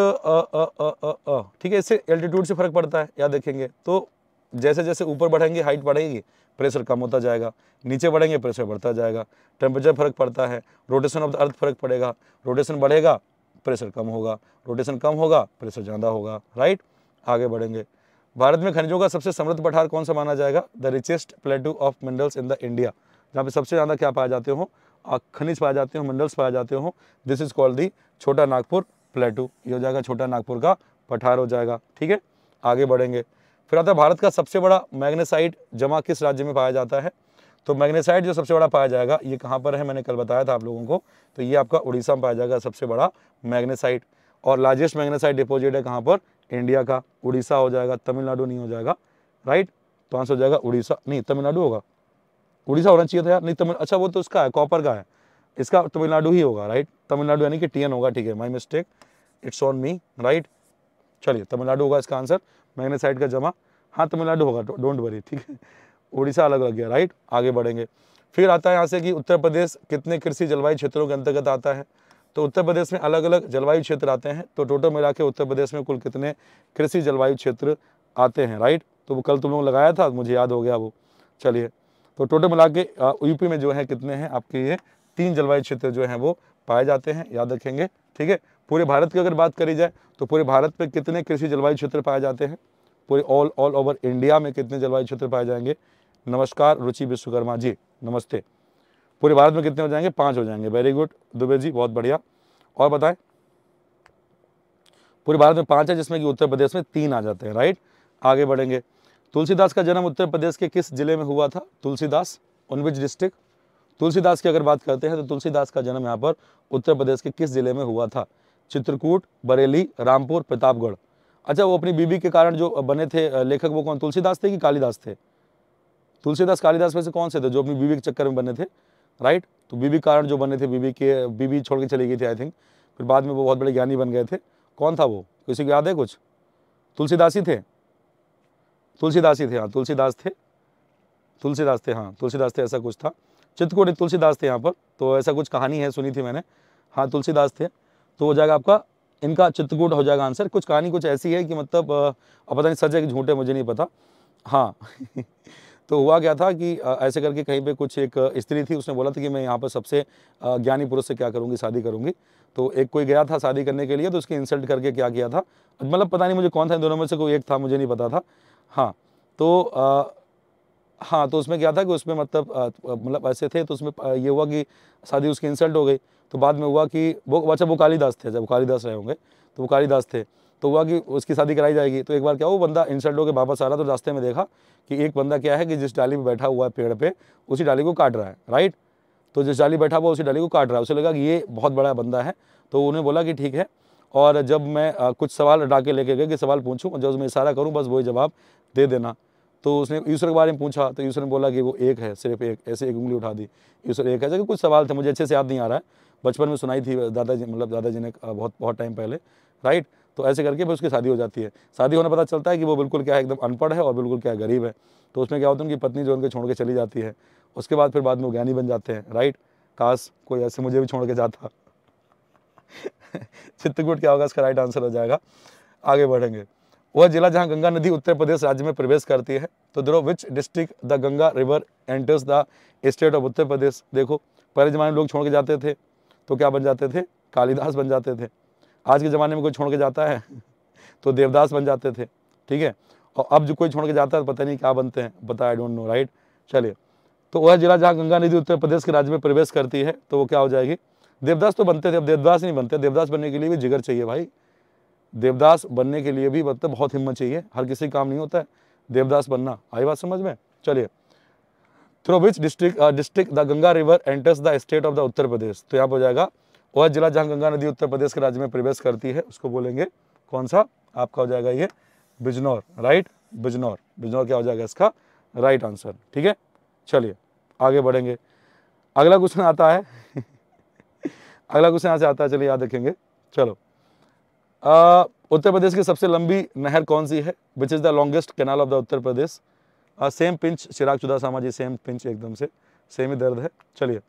ठीक है इससे एल्टीट्यूड से फ़र्क पड़ता है याद देखेंगे तो जैसे जैसे ऊपर बढ़ेंगे हाइट बढ़ेगी प्रेशर कम होता जाएगा नीचे बढ़ेंगे प्रेशर बढ़ता जाएगा टेम्परेचर फ़र्क पड़ता है रोटेशन ऑफ द अर्थ फ़र्क पड़ेगा रोटेशन बढ़ेगा प्रेशर कम होगा रोटेशन कम होगा प्रेशर ज़्यादा होगा राइट आगे बढ़ेंगे भारत में खनिजों का सबसे समृद्ध पठार कौन सा माना जाएगा the richest plateau of minerals in the India जहाँ पे सबसे ज़्यादा क्या पाए जाते हो खनिज पाए जाते हो मिनरल्स पाए जाते हो दिस इज कॉल्ड दी छोटा नागपुर प्लेटू ये हो जाएगा छोटा नागपुर का पठार हो जाएगा ठीक है आगे बढ़ेंगे फिर आता है भारत का सबसे बड़ा मैग्नेसाइट जमा किस राज्य में पाया जाता है तो मैग्नेसाइट जो सबसे बड़ा पाया जाएगा ये कहाँ पर है मैंने कल बताया था आप लोगों को तो ये आपका उड़ीसा में पाया जाएगा सबसे बड़ा मैग्नेसाइट और लार्जेस्ट मैग्नेसाइट डिपोजिट है कहाँ पर इंडिया का उड़ीसा हो जाएगा तमिलनाडु नहीं हो जाएगा राइट तो आंसर हो जाएगा उड़ीसा नहीं तमिलनाडु होगा उड़ीसा होना चाहिए था यार नहीं तमिल अच्छा वो तो उसका है कॉपर का है इसका तमिलनाडु ही होगा राइट तमिलनाडु यानी कि टी होगा ठीक है my mistake it's on me right चलिए तमिलनाडु होगा इसका आंसर मैग्नेसाइड का जमा हाँ तमिलनाडु होगा डोंट वरी ठीक है उड़ीसा अलग लग गया राइट आगे बढ़ेंगे फिर आता है यहाँ से कि उत्तर प्रदेश कितने कृषि जलवायु क्षेत्रों के अंतर्गत आता है तो उत्तर प्रदेश में अलग अलग जलवायु क्षेत्र आते हैं तो टोटल मिला के उत्तर प्रदेश में कुल कितने कृषि जलवायु क्षेत्र आते हैं राइट तो वो कल तुम लोग लगाया था मुझे याद हो गया वो चलिए तो टोटल मिला के यूपी में जो है कितने हैं आपके ये तीन जलवायु क्षेत्र जो हैं वो पाए जाते हैं याद रखेंगे ठीक है पूरे भारत की अगर बात करी जाए तो पूरे भारत में कितने कृषि जलवायु क्षेत्र पाए जाते हैं पूरे ऑल ऑल ओवर इंडिया में कितने जलवायु क्षेत्र पाए जाएंगे नमस्कार रुचि विश्वकर्मा जी नमस्ते पूरे भारत में कितने हो जाएंगे पाँच हो जाएंगे वेरी गुड दुबे जी बहुत बढ़िया और बताएं पूरे भारत में पाँच है जिसमें कि उत्तर प्रदेश में तीन आ जाते हैं राइट आगे बढ़ेंगे तुलसीदास का जन्म उत्तर प्रदेश के किस जिले में हुआ था तुलसीदास उनविच डिस्ट्रिक्ट तुलसीदास की अगर बात करते हैं तो तुलसीदास का जन्म यहाँ पर उत्तर प्रदेश के किस जिले में हुआ था चित्रकूट बरेली रामपुर प्रतापगढ़ अच्छा वो अपनी बीबी के कारण जो बने थे लेखक वो कौन तुलसीदास थे कि कालिदास थे तुलसीदास कालिदास में से कौन से थे जो अपनी बीवी के चक्कर में बने थे राइट तो बीबी कारण जो बने थे बीबी के बीबी छोड़ के चली गई थी आई थिंक फिर बाद में वो बहुत बड़े ज्ञानी बन गए थे कौन था वो किसी को याद है कुछ तुलसीदास ही थे तुलसीदास ही थे हाँ तुलसीदास थे तुलसीदास थे हाँ तुलसीदास थे ऐसा कुछ था चित्रकूट तुलसीदास थे यहाँ पर तो ऐसा कुछ कहानी है सुनी थी मैंने हाँ तुलसीदास थे तो हो जाएगा आपका इनका चित्रकूट हो जाएगा आंसर कुछ कहानी कुछ ऐसी है कि मतलब अब पता नहीं सच है कि झूठे मुझे नहीं पता हाँ <laughs> तो हुआ क्या था कि ऐसे करके कहीं पे कुछ एक स्त्री थी उसने बोला था कि मैं यहाँ पर सबसे ज्ञानी पुरुष से क्या करूँगी शादी करूँगी तो एक कोई गया था शादी करने के लिए तो उसकी इंसल्ट करके क्या किया था मतलब पता नहीं मुझे कौन था इन दोनों में से कोई एक था मुझे नहीं पता था हाँ तो आ, हाँ तो उसमें क्या था कि उसमें मतलब मतलब ऐसे थे तो उसमें ये हुआ कि शादी उसकी इंसल्ट हो गई तो बाद में हुआ कि वो अच्छा वो कालीदास थे जब कालीदास रहे होंगे तो वो कालीदास थे तो हुआ कि उसकी शादी कराई जाएगी तो एक बार क्या वो बंदा इंसल्ट होकर वापस आ रहा तो रास्ते में देखा कि एक बंदा क्या है कि जिस डाली में बैठा हुआ है पेड़ पे उसी डाली को काट रहा है राइट तो जिस डाली बैठा हुआ उसी डाली को काट रहा है उसे लगा कि ये बहुत बड़ा बंदा है तो उन्हें बोला कि ठीक है और जब मैं कुछ सवाल हटा के लेके गए कि सवाल पूछूँ जब मैं इशारा करूँ बस वही जवाब दे देना तो उसने ईश्वर के बारे में पूछा तो ईश्वर ने बोला कि वो एक है सिर्फ एक ऐसे एक उंगली उठा दी ईश्वर एक है जैसे कुछ सवाल थे मुझे अच्छे से याद नहीं आ रहा है बचपन में सुनाई थी दादाजी मतलब दादाजी ने बहुत बहुत टाइम पहले राइट तो ऐसे करके फिर उसकी शादी हो जाती है शादी होने पता चलता है कि वो बिल्कुल क्या है एकदम अनपढ़ है और बिल्कुल क्या गरीब है तो उसमें क्या होता है उनकी पत्नी जो उनके छोड़ के चली जाती है उसके बाद फिर बाद में वो ज्ञानी बन जाते हैं राइट काश कोई ऐसे मुझे भी छोड़ के जाता चित्रकूट क्या होगा इसका राइट आंसर हो जाएगा आगे बढ़ेंगे वह जिला जहां गंगा नदी उत्तर प्रदेश राज्य में प्रवेश करती है तो through which district the Ganga river enters the state of Uttar Pradesh देखो पहले ज़माने में लोग छोड़ के जाते थे तो क्या बन जाते थे कालिदास बन जाते थे आज के ज़माने में कोई छोड़ के जाता है तो देवदास बन जाते थे ठीक है और अब जो कोई छोड़ के जाता है तो पता नहीं क्या बनते हैं बता आई डोंट नो राइट चलिए तो वह जिला जहाँ गंगा नदी उत्तर प्रदेश के राज्य में प्रवेश करती है तो वो क्या हो जाएगी देवदास तो बनते थे अब देवदास नहीं बनते देवदास बनने के लिए भी जिगर चाहिए भाई देवदास बनने के लिए भी मतलब बहुत हिम्मत चाहिए हर किसी काम नहीं होता है देवदास बनना आई बात समझ में चलिए through which district district the Ganga river enters the state of the Uttar Pradesh तो यहाँ हो जाएगा वह जिला जहाँ गंगा नदी उत्तर प्रदेश के राज्य में प्रवेश करती है उसको बोलेंगे कौन सा आपका हो जाएगा ये बिजनौर राइट बिजनौर बिजनौर क्या हो जाएगा इसका राइट आंसर ठीक है चलिए आगे बढ़ेंगे अगला क्वेश्चन आता है अगला क्वेश्चन यहाँ से आता है चलिए याद रखेंगे चलो उत्तर प्रदेश की सबसे लंबी नहर कौन सी है which is the longest canal of the Uttar Pradesh same pinch Chirag Chudasama ji same pinch एकदम से सेम ही दर्द है चलिए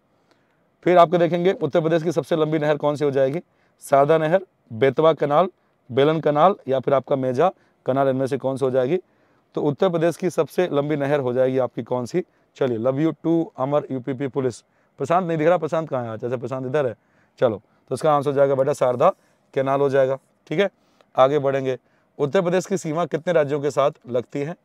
फिर आपको देखेंगे उत्तर प्रदेश की सबसे लंबी नहर कौन सी हो जाएगी शारदा नहर बेतवा कनाल बेलन कनाल या फिर आपका मेजा कनाल इनमें से कौन सी हो जाएगी तो उत्तर प्रदेश की सबसे लंबी नहर हो जाएगी आपकी कौन सी चलिए love you too Amar UPP police Prashant नहीं दिख रहा प्रशांत कहाँ है अच्छा प्रशांत इधर है चलो तो इसका आंसर हो जाएगा बेटा शारदा कैनाल हो जाएगा ठीक है आगे बढ़ेंगे उत्तर प्रदेश की सीमा कितने राज्यों के साथ लगती है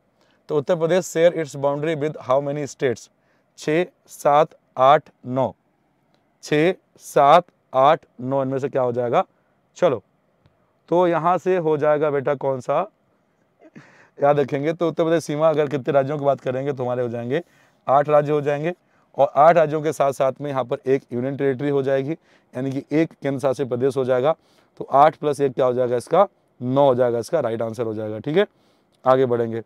तो Uttar Pradesh share its boundary with how many states छः सात आठ नौ छः सात आठ नौ इनमें से क्या हो जाएगा चलो तो यहाँ से हो जाएगा बेटा कौन सा याद रखेंगे तो उत्तर प्रदेश सीमा अगर कितने राज्यों की बात करेंगे तो हमारे हो जाएंगे आठ राज्य हो जाएंगे और आठ राज्यों के साथ साथ में यहाँ पर एक यूनियन टेरिटरी हो जाएगी यानी कि एक केंद्र शासित प्रदेश हो जाएगा तो आठ प्लस एक क्या हो जाएगा इसका नौ हो जाएगा इसका राइट आंसर हो जाएगा ठीक है आगे बढ़ेंगे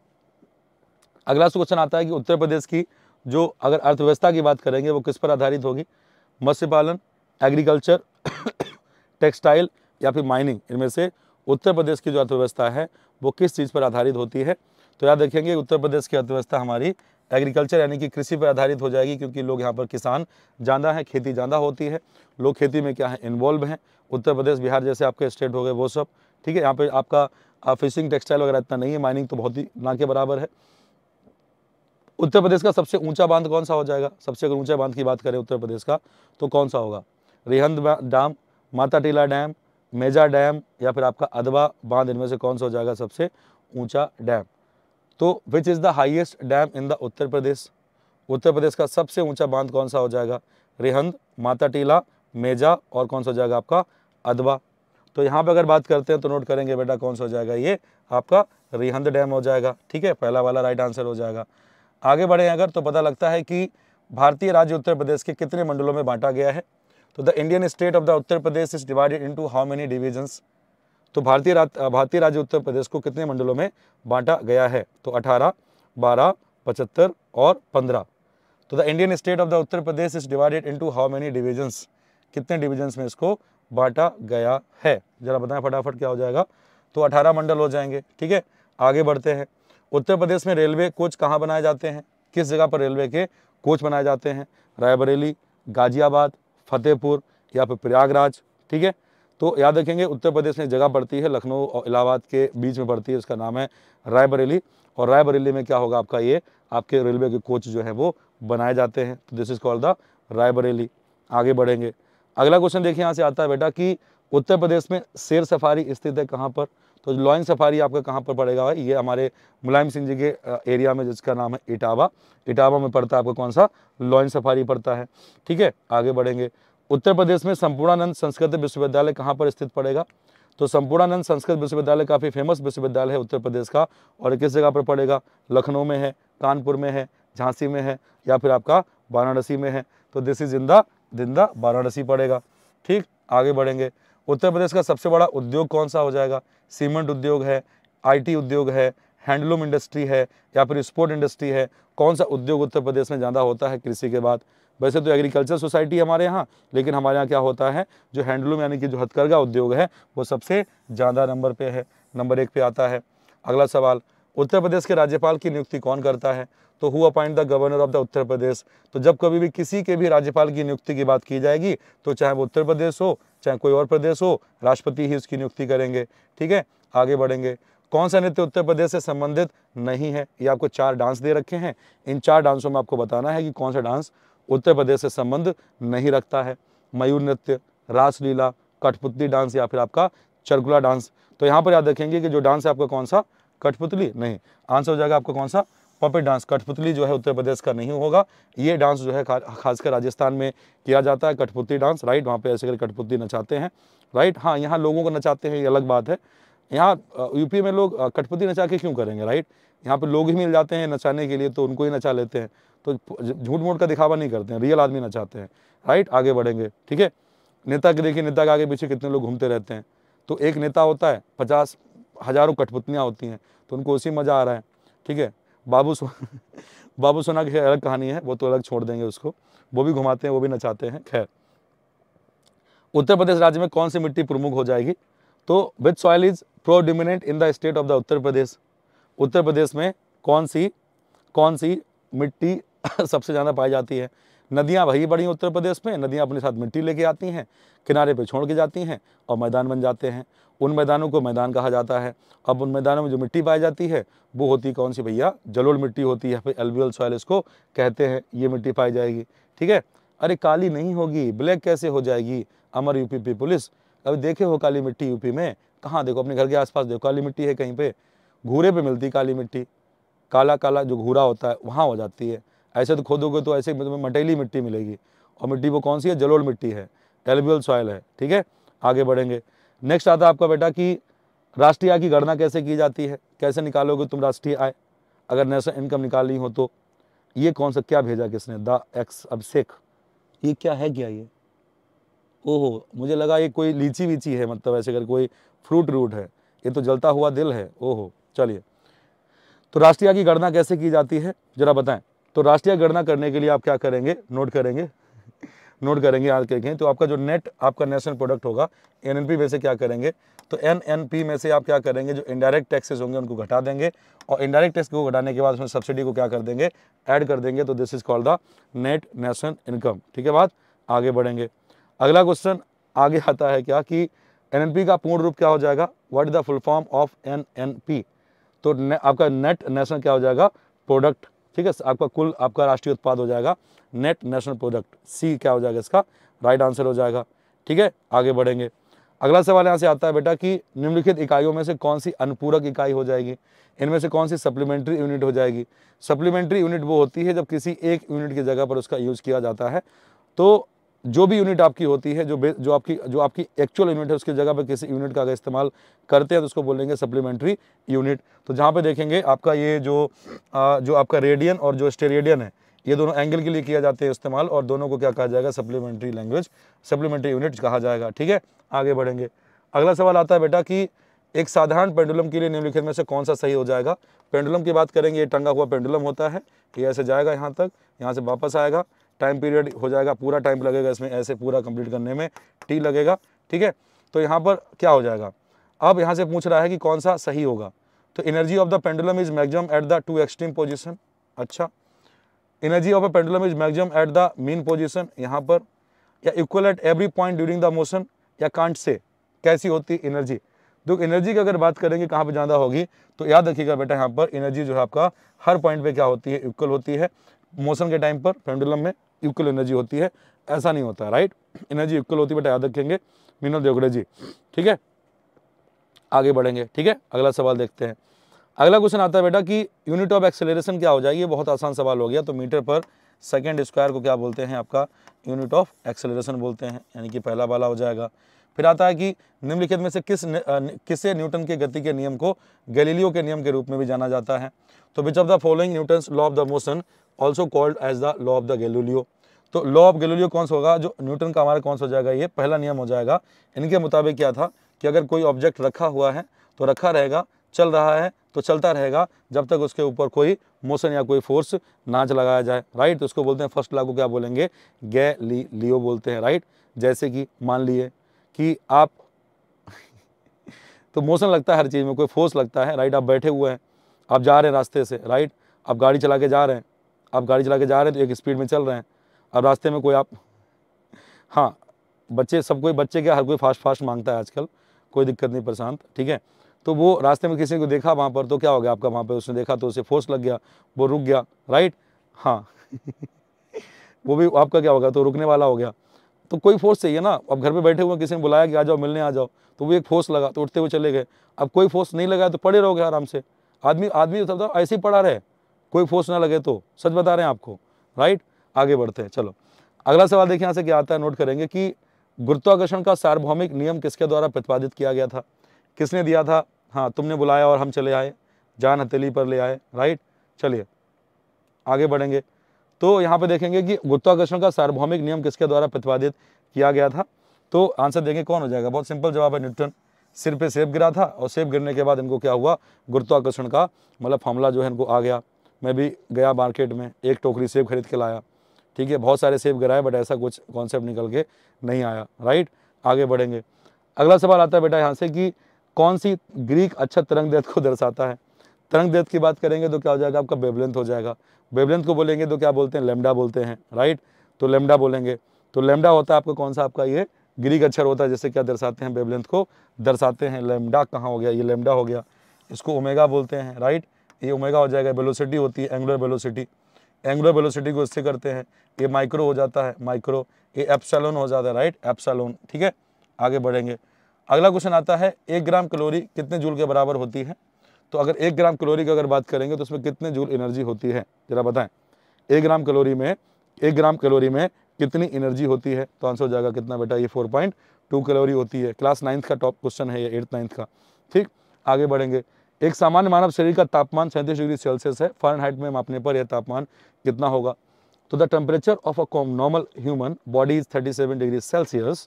अगला क्वेश्चन आता है कि उत्तर प्रदेश की जो अगर अर्थव्यवस्था की बात करेंगे वो किस पर आधारित होगी मत्स्य पालन एग्रीकल्चर टेक्सटाइल <coughs> या फिर माइनिंग इनमें से उत्तर प्रदेश की जो अर्थव्यवस्था है वो किस चीज़ पर आधारित होती है तो याद रखेंगे उत्तर प्रदेश की अर्थव्यवस्था हमारी एग्रीकल्चर यानी कि कृषि पर आधारित हो जाएगी क्योंकि लोग यहाँ पर किसान ज़्यादा हैं खेती ज़्यादा होती है लोग खेती में क्या है इन्वॉल्व हैं उत्तर प्रदेश बिहार जैसे आपके स्टेट हो गए वो सब ठीक है यहाँ पर आपका फिशिंग टेक्सटाइल वगैरह इतना नहीं है माइनिंग तो बहुत ही ना के बराबर है उत्तर प्रदेश का सबसे ऊंचा बांध कौन सा हो जाएगा सबसे अगर ऊंचा बांध की बात करें उत्तर प्रदेश का तो कौन सा होगा रिहंद डैम माता टीला डैम मेजा डैम या फिर आपका अधवा बांध इनमें से कौन सा हो जाएगा सबसे ऊंचा डैम तो which is the highest dam in the Uttar Pradesh Uttar Pradesh का सबसे ऊंचा बांध कौन सा हो जाएगा रिहंद माता टीला मेजा और कौन सा हो जाएगा आपका अदवा तो यहाँ पर अगर बात करते हैं तो नोट करेंगे बेटा कौन सा हो जाएगा ये आपका रिहंद डैम हो जाएगा ठीक है पहला वाला राइट आंसर हो जाएगा आगे बढ़े अगर तो पता लगता है कि भारतीय राज्य उत्तर प्रदेश के कितने मंडलों में बांटा गया है तो the Indian state of the Uttar Pradesh is divided into how many divisions तो भारतीय भारतीय राज्य उत्तर प्रदेश को कितने मंडलों में बांटा गया है तो अठारह बारह पचहत्तर और पंद्रह तो the Indian state of the Uttar Pradesh is divided into how many divisions कितने डिविजन्स में इसको बांटा गया है जरा बताएं फटाफट क्या हो जाएगा तो अठारह मंडल हो जाएंगे ठीक है आगे बढ़ते हैं उत्तर प्रदेश में रेलवे कोच कहाँ बनाए जाते हैं किस जगह पर रेलवे के कोच बनाए जाते हैं रायबरेली गाजियाबाद फतेहपुर या फिर प्रयागराज ठीक है तो याद रखेंगे उत्तर प्रदेश में एक जगह पड़ती है लखनऊ और इलाहाबाद के बीच में पड़ती है उसका नाम है रायबरेली और रायबरेली में क्या होगा आपका ये आपके रेलवे के कोच जो है वो बनाए जाते हैं तो this is called the Raebareli आगे बढ़ेंगे अगला क्वेश्चन देखिए यहाँ से आता है बेटा कि उत्तर प्रदेश में शेर सफारी स्थित है कहाँ पर तो लॉइन सफारी आपका कहाँ पर पड़ेगा भाई ये हमारे मुलायम सिंह जी के एरिया में जिसका नाम है इटावा इटावा में पड़ता है आपका कौन सा लॉइन सफारी पड़ता है ठीक है आगे बढ़ेंगे उत्तर प्रदेश में संपूर्णानंद संस्कृत विश्वविद्यालय कहाँ पर स्थित पड़ेगा तो संपूर्णानंद संस्कृत विश्वविद्यालय काफ़ी फेमस विश्वविद्यालय है उत्तर प्रदेश का और किस जगह पर पड़ेगा लखनऊ में है कानपुर में है झांसी में है या फिर आपका वाराणसी में है तो दिस इज जिंदा दिंदा वाराणसी पड़ेगा ठीक आगे बढ़ेंगे उत्तर प्रदेश का सबसे बड़ा उद्योग कौन सा हो जाएगा सीमेंट उद्योग है आईटी उद्योग है हैंडलूम इंडस्ट्री है या फिर स्पोर्ट इंडस्ट्री है कौन सा उद्योग उत्तर प्रदेश में ज़्यादा होता है कृषि के बाद वैसे तो एग्रीकल्चर सोसाइटी हमारे यहाँ लेकिन हमारे यहाँ क्या होता है जो हैंडलूम यानी कि जो हथकरघा उद्योग है वो सबसे ज़्यादा नंबर पर है नंबर एक पे आता है अगला सवाल उत्तर प्रदेश के राज्यपाल की नियुक्ति कौन करता है तो who appoint the governor of the Uttar Pradesh तो जब कभी भी किसी के भी राज्यपाल की नियुक्ति की बात की जाएगी तो चाहे वो उत्तर प्रदेश हो चाहे कोई और प्रदेश हो राष्ट्रपति ही उसकी नियुक्ति करेंगे ठीक है आगे बढ़ेंगे कौन सा नृत्य उत्तर प्रदेश से संबंधित नहीं है ये आपको चार डांस दे रखे हैं इन चार डांसों में आपको बताना है कि कौन सा डांस उत्तर प्रदेश से संबंध नहीं रखता है मयूर नृत्य रासलीला कठपुतली डांस या फिर आपका चरकुला डांस तो यहाँ पर याद रखेंगे कि जो डांस है आपका कौन सा कठपुतली नहीं आंसर हो जाएगा आपका कौन सा पपेट डांस कठपुतली जो है उत्तर प्रदेश का नहीं होगा ये डांस जो है खासकर राजस्थान में किया जाता है कठपुतली डांस राइट वहाँ पे ऐसे कर कठपुतली नचाते हैं राइट हाँ यहाँ लोगों को नचाते हैं ये अलग बात है यहाँ यूपी में लोग कठपुतली नचा के क्यों करेंगे राइट यहाँ पर लोग ही मिल जाते हैं नचाने के लिए तो उनको ही नचा लेते हैं तो झूठ मूठ का दिखावा नहीं करते हैं रियल आदमी ना चाहते हैं राइट आगे बढ़ेंगे ठीक है नेता के देखिए नेता के आगे पीछे कितने लोग घूमते रहते हैं तो एक नेता होता है पचास हज़ारों कठपुतलियाँ होती हैं तो उनको उसी मज़ा आ रहा है ठीक है बाबू सो <laughs> बाबू सोना की अलग कहानी है वो तो अलग छोड़ देंगे उसको वो भी घुमाते हैं वो भी नचाते हैं खैर उत्तर प्रदेश राज्य में कौन सी मिट्टी प्रमुख हो जाएगी तो which soil is predominant in the state of the Uttar Pradesh Uttar Pradesh में कौन सी कौन सी मिट्टी <laughs> सबसे ज़्यादा पाई जाती है नदियाँ वही बड़ी उत्तर प्रदेश में नदियाँ अपने साथ मिट्टी लेके आती हैं किनारे पर छोड़ के जाती हैं और मैदान बन जाते हैं उन मैदानों को मैदान कहा जाता है अब उन मैदानों में जो मिट्टी पाई जाती है वो होती है कौन सी भैया जलोल मिट्टी होती है फिर एलवीएल सॉयल इसको कहते हैं ये मिट्टी पाई जाएगी ठीक है अरे काली नहीं होगी ब्लैक कैसे हो जाएगी अमर यूपी पुलिस अभी देखे हो काली मिट्टी यूपी में कहाँ देखो अपने घर के आसपास देखो काली मिट्टी है कहीं पे घूरे पे मिलती काली मिट्टी काला काला जो घूरा होता है वहाँ हो जाती है ऐसे तो खोदोगे तो ऐसे तुम्हें मटेली मिट्टी मिलेगी और मिट्टी वो कौन सी है जलोल मिट्टी है एलब्यूल सॉयल है ठीक है आगे बढ़ेंगे नेक्स्ट आता है आपका बेटा कि राष्ट्रीय आय की गणना कैसे की जाती है कैसे निकालोगे तुम राष्ट्रीय आय अगर नेशनल इनकम निकालनी हो तो ये कौन सा क्या भेजा किसने द एक्स सेख ये क्या है क्या ये ओहो मुझे लगा ये कोई लीची वीची है मतलब ऐसे अगर कोई फ्रूट रूट है ये तो जलता हुआ दिल है ओहो चलिए तो राष्ट्रीय की गणना कैसे की जाती है जरा बताएं तो राष्ट्रीय गणना करने के लिए आप क्या करेंगे नोट करेंगे नोट करेंगे याद करेंगे तो आपका जो नेट आपका नेशनल प्रोडक्ट होगा एनएनपी में से क्या करेंगे तो एनएनपी में से आप क्या करेंगे जो इंडायरेक्ट टैक्सेस होंगे उनको घटा देंगे और इंडायरेक्ट टैक्स को घटाने के बाद उसमें सब्सिडी को क्या कर देंगे ऐड कर देंगे तो this is called the net national income ठीक है बात आगे बढ़ेंगे अगला क्वेश्चन आगे आता है क्या कि पी का पूर्ण रूप क्या हो जाएगा what is the full form of P तो ने, आपका नेट नेशनल क्या हो जाएगा प्रोडक्ट ठीक है आपका कुल आपका राष्ट्रीय उत्पाद हो जाएगा नेट नेशनल प्रोडक्ट सी क्या हो जाएगा इसका राइट आंसर हो जाएगा ठीक है आगे बढ़ेंगे अगला सवाल यहाँ से आता है बेटा कि निम्नलिखित इकाइयों में से कौन सी अनुपूरक इकाई हो जाएगी इनमें से कौन सी सप्लीमेंट्री यूनिट हो जाएगी सप्लीमेंट्री यूनिट वो होती है जब किसी एक यूनिट की जगह पर उसका यूज़ किया जाता है तो जो भी यूनिट आपकी होती है जो जो आपकी जो आपकी एक्चुअल यूनिट है उसकी जगह पर किसी यूनिट का अगर इस्तेमाल करते हैं तो उसको बोलेंगे सप्लीमेंट्री यूनिट तो जहाँ पे देखेंगे आपका ये जो आ, जो आपका रेडियन और जो स्टेरेडियन है ये दोनों एंगल के लिए किया जाते हैं इस्तेमाल और दोनों को क्या कहा जाएगा सप्लीमेंट्री लैंग्वेज सप्लीमेंट्री यूनिट कहा जाएगा ठीक है आगे बढ़ेंगे अगला सवाल आता है बेटा कि एक साधारण पेंडुलम के लिए निम्नलिखित में से कौन सा सही हो जाएगा पेंडुलम की बात करेंगे ये टंगा हुआ पेंडुलम होता है ये ऐसे जाएगा यहाँ तक यहाँ से वापस आएगा टाइम पीरियड हो जाएगा पूरा टाइम लगेगा इसमें ऐसे पूरा कंप्लीट करने में टी लगेगा ठीक है तो यहाँ पर क्या हो जाएगा अब यहाँ से पूछ रहा है कि कौन सा सही होगा तो energy of the pendulum is maximum at the two extreme position अच्छा energy of a pendulum is maximum at the mean position यहाँ पर या equal at every point during the motion या कांट से कैसी होती है एनर्जी तो एनर्जी की अगर बात करेंगे कहाँ पे ज़्यादा होगी तो याद रखिएगा बेटा यहाँ पर एनर्जी जो है आपका हर पॉइंट पे क्या होती है इक्वल होती है मोशन के टाइम पर पेंडुलम में इक्वल एनर्जी होती है ऐसा नहीं होता राइट एनर्जी इक्वल होती है बट याद रखेंगे मीनल देवगड़े जी ठीक है आगे बढ़ेंगे ठीक है अगला सवाल देखते हैं अगला क्वेश्चन आता है बेटा कि यूनिट ऑफ एक्सेलरेशन क्या हो जाएगी बहुत आसान सवाल हो गया तो मीटर पर सेकेंड स्क्वायर को क्या बोलते हैं आपका यूनिट ऑफ एक्सेलरेशन बोलते हैं यानी कि पहला वाला हो जाएगा फिर आता है कि निम्नलिखित में से किस न, किसे न्यूटन के गति के नियम को गैलीलियो के नियम के रूप में भी जाना जाता है तो which of the following Newton law of the motion also called as the law of the Galileo तो लॉ ऑफ गैलीलियो कौन सा होगा जो न्यूटन का हमारा कौन सा हो जाएगा ये पहला नियम हो जाएगा इनके मुताबिक क्या था कि अगर कोई ऑब्जेक्ट रखा हुआ है तो रखा रहेगा चल रहा है तो चलता रहेगा जब तक उसके ऊपर कोई मोशन या कोई फोर्स नाच लगाया जाए राइट तो उसको बोलते हैं फर्स्ट लॉ को क्या बोलेंगे लियो बोलते हैं राइट जैसे कि मान लिए कि आप <laughs> तो मोशन लगता है हर चीज़ में कोई फोर्स लगता है राइट आप बैठे हुए हैं आप जा रहे हैं रास्ते से राइट आप गाड़ी चला के जा रहे हैं आप गाड़ी चला के जा रहे हैं तो एक स्पीड में चल रहे हैं अब रास्ते में कोई आप हाँ बच्चे सब कोई बच्चे क्या हर कोई फास्ट फास्ट मांगता है आजकल कोई दिक्कत नहीं परेशान ठीक है तो वो रास्ते में किसी को देखा वहाँ पर तो क्या हो गया आपका वहाँ पर उसने देखा तो उसे फोर्स लग गया वो रुक गया राइट हाँ <laughs> वो भी आपका क्या होगा तो रुकने वाला हो गया तो कोई फोर्स चाहिए ना अब घर पे बैठे हुए किसी ने बुलाया कि आ जाओ मिलने आ जाओ तो वो एक फोर्स लगा तो उठते हुए चले गए अब कोई फोर्स नहीं लगा तो पड़े रहोगे आराम से आदमी आदमी ऐसे ही पड़ा रहे कोई फोर्स ना लगे तो सच बता रहे हैं आपको राइट आगे बढ़ते हैं चलो अगला सवाल देखिए यहाँ से क्या आता है नोट करेंगे कि गुरुत्वाकर्षण का सार्वभौमिक नियम किसके द्वारा प्रतिपादित किया गया था किसने दिया था हाँ तुमने बुलाया और हम चले आए जान हथेली पर ले आए राइट चलिए आगे बढ़ेंगे तो यहाँ पे देखेंगे कि गुरुत्वाकर्षण का सार्वभौमिक नियम किसके द्वारा प्रतिपादित किया गया था तो आंसर देंगे कौन हो जाएगा बहुत सिंपल जवाब है न्यूटन सिर पे सेब गिरा था और सेब गिरने के बाद इनको क्या हुआ गुरुत्वाकर्षण का मतलब फॉर्मूला जो है इनको आ गया मैं भी गया मार्केट में एक टोकरी सेब खरीद के लाया ठीक है बहुत सारे सेब गिराए बट ऐसा कुछ कॉन्सेप्ट निकल के नहीं आया राइट आगे बढ़ेंगे अगला सवाल आता है बेटा यहाँ से कि कौन सी ग्रीक अच्छा तरंग देत को दर्शाता है तरंग देत की बात करेंगे तो क्या हो जाएगा आपका बेबलेंथ हो जाएगा बेबलेंथ को बोलेंगे तो क्या बोलते हैं लेमडा बोलते हैं राइट तो लेमडा बोलेंगे तो लेमडा होता है आपका कौन सा आपका ये ग्रीक अक्षर होता है जैसे क्या दर्शाते हैं बेबलेंथ को दर्शाते हैं लेमडा कहाँ हो गया ये लेमडा हो गया इसको ओमेगा बोलते हैं राइट ये ओमेगा हो जाएगा वेलोसिटी होती है एंगुलर वेलोसिटी एंगुलर वेलोसिटी को इससे करते हैं ये माइक्रो हो जाता है माइक्रो ये एप्सालोन हो जाता है राइट एप्सलोन ठीक है आगे बढ़ेंगे अगला क्वेश्चन आता है एक ग्राम कैलोरी कितने जूल के बराबर होती है तो अगर एक ग्राम कैलोरी की अगर बात करेंगे तो उसमें कितने जूल एनर्जी होती है जरा बताएं एक ग्राम कैलोरी में एक ग्राम कैलोरी में कितनी एनर्जी होती है तो आंसर हो जाएगा कितना बेटा ये फोर पॉइंट टू कैलोरी होती है क्लास नाइन्थ का टॉप क्वेश्चन है ये एट्थ नाइन्थ का ठीक आगे बढ़ेंगे एक सामान्य मानव शरीर का तापमान सैंतीस डिग्री सेल्सियस है हाइट में मापने पर यह तापमान कितना होगा तो the temperature of a normal human body is 37 degree Celsius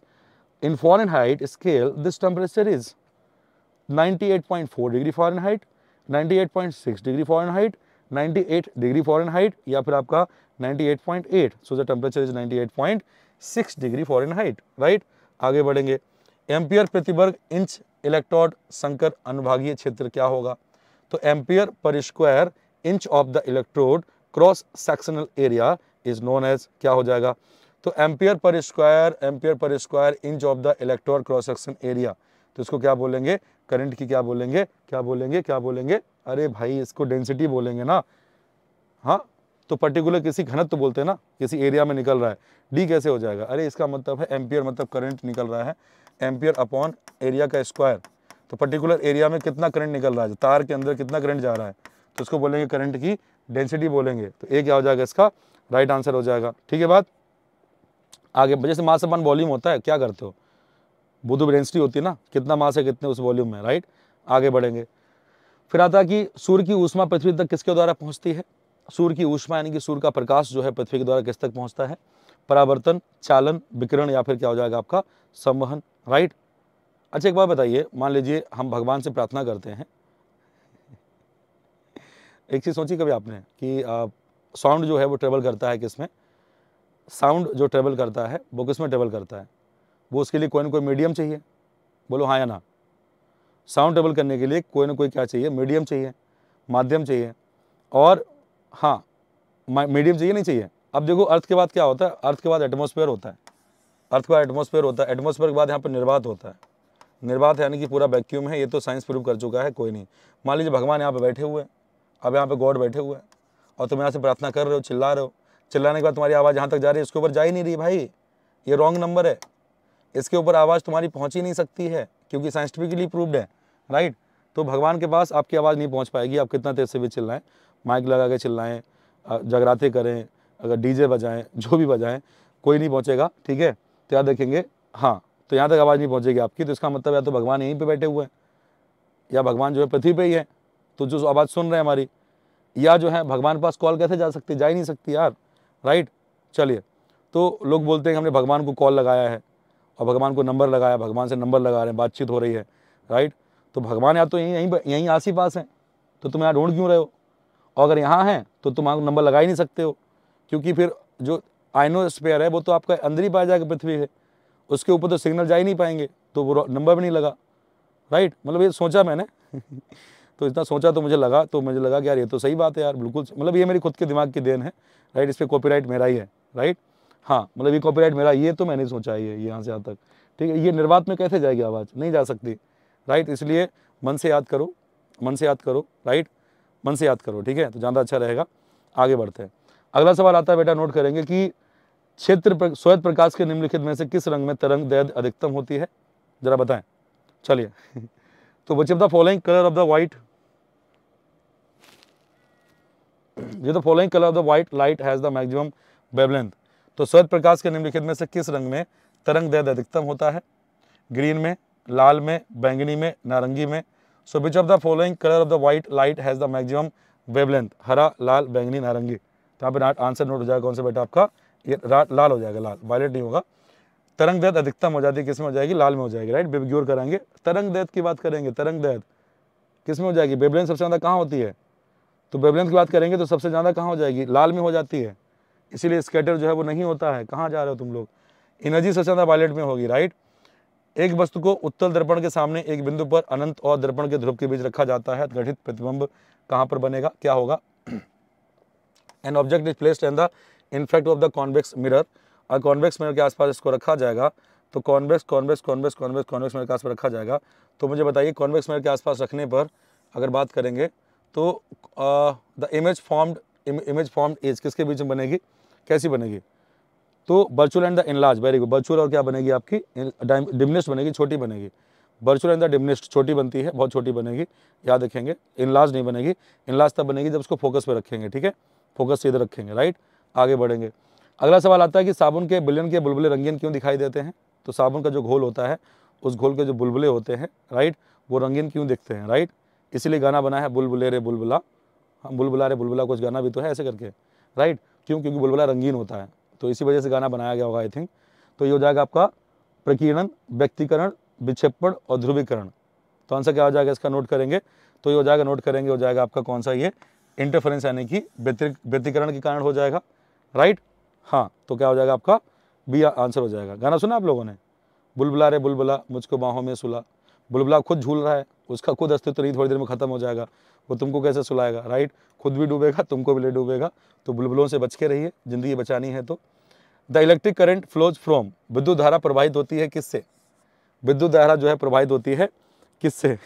in Fahrenheit scale this temperature is 98.4 degree point 98.6 degree Fahrenheit degree Fahrenheit या फिर आपका ninety so the temperature is ninety degree Fahrenheit right आगे बढ़ेंगे एम्पियर प्रतिवर्ग इंच इलेक्ट्रोड संकर अनुभागीय क्षेत्र क्या होगा तो ampere per square inch of the electrode cross sectional area is known as क्या हो जाएगा तो ampere per square ampere per square inch of the electrode cross section area तो इसको क्या बोलेंगे करंट की क्या बोलेंगे क्या बोलेंगे क्या बोलेंगे अरे भाई इसको डेंसिटी बोलेंगे ना हाँ तो पर्टिकुलर किसी घनत्व तो बोलते हैं ना किसी एरिया में निकल रहा है डी कैसे हो जाएगा अरे इसका मतलब है एम्पियर मतलब करंट निकल रहा है एम्पियर अपॉन एरिया का स्क्वायर तो पर्टिकुलर एरिया में कितना करंट निकल रहा है तार के अंदर कितना करंट जा रहा है तो इसको बोलेंगे करंट की डेंसिटी बोलेंगे तो ए क्या हो जाएगा इसका राइट आंसर हो जाएगा ठीक है बात आगे जैसे मास समान वॉल्यूम होता है क्या करते हो बुध डेंसिटी होती है ना कितना मास है कितने उस वॉल्यूम में राइट आगे बढ़ेंगे फिर आता कि सूर्य की ऊष्मा पृथ्वी तक किसके द्वारा पहुंचती है सूर्य की ऊष्मा यानी कि सूर्य का प्रकाश जो है पृथ्वी के द्वारा किस तक पहुंचता है परावर्तन चालन विकिरण या फिर क्या हो जाएगा आपका संवहन राइट अच्छा एक बात बताइए मान लीजिए हम भगवान से प्रार्थना करते हैं एक चीज़ सोची कभी आपने कि साउंड जो है वो ट्रेवल करता है किस में साउंड जो ट्रेवल करता है वो किस में ट्रेवल करता है वो उसके लिए कोई ना कोई मीडियम चाहिए बोलो हाँ या ना साउंड ट्रेवल करने के लिए कोई ना कोई क्या चाहिए मीडियम चाहिए माध्यम चाहिए और हाँ मीडियम चाहिए नहीं चाहिए अब देखो अर्थ के बाद क्या होता है अर्थ के बाद एटमोसफेयर होता है अर्थ का एटमोसफेयर होता है एटमोसफेयर के बाद यहाँ पर निर्वात होता है निर्वात यानी कि पूरा वैक्यूम है ये तो साइंस प्रूव कर चुका है कोई नहीं मान लीजिए भगवान यहाँ पर बैठे हुए हैं अब यहाँ पर गॉड बैठे हुए हैं और तुम यहाँ से प्रार्थना कर रहे हो चिल्ला रहे हो चिल्लाने के बाद तुम्हारी आवाज़ यहाँ तक जा रही है उसके ऊपर जा ही नहीं रही भाई ये रॉन्ग नंबर है इसके ऊपर आवाज़ तुम्हारी पहुँच ही नहीं सकती है क्योंकि साइंटिफिकली प्रूव्ड है राइट तो भगवान के पास आपकी आवाज़ नहीं पहुँच पाएगी आप कितना तेज़ से भी चिल्लाएँ माइक लगा के चिल्लाएँ जगराते करें अगर डीजे बजाएं जो भी बजाएं कोई नहीं पहुंचेगा ठीक है तो याद हाँ तो यहाँ तक आवाज़ नहीं पहुँचेगी आपकी तो इसका मतलब या तो भगवान यहीं पर बैठे हुए हैं या भगवान जो है पृथ्वी पर ही है तो जो आवाज़ सुन रहे हैं हमारी या जो है भगवान पास कॉल कैसे जा सकती जा ही नहीं सकती यार राइट चलिए तो लोग बोलते हैं हमने भगवान को कॉल लगाया है और भगवान को नंबर लगाया भगवान से नंबर लगा रहे हैं बातचीत हो रही है राइट तो भगवान या तो यहीं यहीं यहीं आस ही पास हैं तो तुम यहाँ ढूंढ क्यों रहे हो और अगर यहाँ हैं तो तुम नंबर लगा ही नहीं सकते हो क्योंकि फिर जो आइनोस्पेयर है वो तो आपका अंदर ही पाया जाएगा पृथ्वी से उसके ऊपर तो सिग्नल जा ही नहीं पाएंगे तो वो नंबर भी नहीं लगा राइट मतलब ये सोचा मैंने <laughs> तो इतना सोचा तो मुझे लगा तो मुझे लगा कि यार ये तो सही बात है यार बिल्कुल मतलब ये मेरी खुद के दिमाग की देन है राइट इस पर कॉपी मेरा ही है राइट हाँ मतलब ये कॉपी मेरा ये तो मैंने सोचा ये यहाँ से यहाँ तक ठीक है ये निर्वात में कैसे जाएगी आवाज़ नहीं जा सकती राइट इसलिए मन से याद करो मन से याद करो राइट मन से याद करो ठीक है तो ज़्यादा अच्छा रहेगा आगे बढ़ते हैं अगला सवाल आता है बेटा नोट करेंगे कि क्षेत्र श्वेत प्रकाश के निम्नलिखित में से किस रंग में तरंग दैर्घ्य अधिकतम होती है जरा बताएं चलिए <laughs> तो बच्चे the following colour of the white ये तो following colour of the white light has the maximum wavelength तो श्वेत प्रकाश के निम्नलिखित में से किस रंग में तरंग दैर्घ्य अधिकतम होता है ग्रीन में लाल में बैंगनी में नारंगी में so which of the following colour of the white light has the maximum wavelength हरा लाल बैंगनी नारंगी तो यहाँ पर आंसर नोट हो जाएगा कौन सा बेटा आपका ये लाल हो जाएगा लाल वायलेट नहीं होगा तरंग दैत अधिकतम हो जाती है हो जाएगी लाल में हो जाएगी राइट बेबग्योर कराएंगे तरंग दैत की बात करेंगे तरंग दैत किस में हो जाएगी बेबलेंथ सबसे ज़्यादा कहाँ होती है तो बेबलेंथ की बात करेंगे तो सबसे ज़्यादा कहाँ हो जाएगी लाल में हो जाती है इसीलिए स्केटर जो है वो नहीं होता है कहाँ जा रहे हो तुम लोग एनर्जी सबसे ज़्यादा वायलेट में होगी राइट एक वस्तु को उत्तल दर्पण के सामने एक बिंदु पर अनंत और दर्पण के ध्रुव के बीच रखा जाता है गठित प्रतिबंब कहाँ पर बनेगा क्या होगा an object is placed in the in fact of the convex mirror अगर कॉन्वेक्स मिरर के आसपास इसको रखा जाएगा तो convex convex convex convex convex mirror के आसपास रखा जाएगा तो मुझे बताइए कॉन्वेक्स मिरर के आसपास रखने पर अगर बात करेंगे तो the image formed image formed as किसके बीच में बनेगी कैसी बनेगी तो virtual and the enlarge very good virtual और क्या बनेगी आपकी डिमिनिस्ट बनेगी छोटी बनेगी वर्चुअल एंड द डिमनिस्ट छोटी बनती है बहुत छोटी बनेगी याद रखेंगे इनलार्ज नहीं बनेगी इनलार्ज तब बनेगी जब उसको फोकस पर रखेंगे ठीक है फोकस इधर रखेंगे राइट आगे बढ़ेंगे अगला सवाल आता है कि साबुन के बिलियन के बुलबुले रंगीन क्यों दिखाई देते हैं तो साबुन का जो घोल होता है उस घोल के जो बुलबुले होते हैं राइट वो रंगीन क्यों दिखते हैं राइट इसीलिए गाना बना है बुलबुले रे बुलबुला हम बुलबुला रे बुलबुला कुछ गाना भी तो है ऐसे करके राइट क्यों क्योंकि बुलबुला रंगीन होता है तो इसी वजह से गाना बनाया गया होगा आई थिंक तो ये हो जाएगा आपका प्रकीर्णन व्यक्तिकरण विक्षेपण और ध्रुवीकरण तो आंसर क्या हो जाएगा इसका नोट करेंगे तो ये हो जाएगा नोट करेंगे हो जाएगा आपका कौन सा ये इंटरफेरेंस यानी कि व्यतिकरण के कारण हो जाएगा राइट हाँ तो क्या हो जाएगा आपका बी आंसर हो जाएगा गाना सुना आप लोगों ने बुलबुला रे बुलबुला मुझको बाहों में सुला बुलबुला खुद झूल रहा है उसका खुद अस्तित्व नहीं थोड़ी देर में ख़त्म हो जाएगा वो तुमको कैसे सुलाएगा राइट खुद भी डूबेगा तुमको भी ले डूबेगा तो बुलबुलों से बच के रहिए ज़िंदगी बचानी है तो the electric current flows from विद्युत धारा प्रभावित होती है किससे विद्युत धारा जो है प्रभावित होती है किससे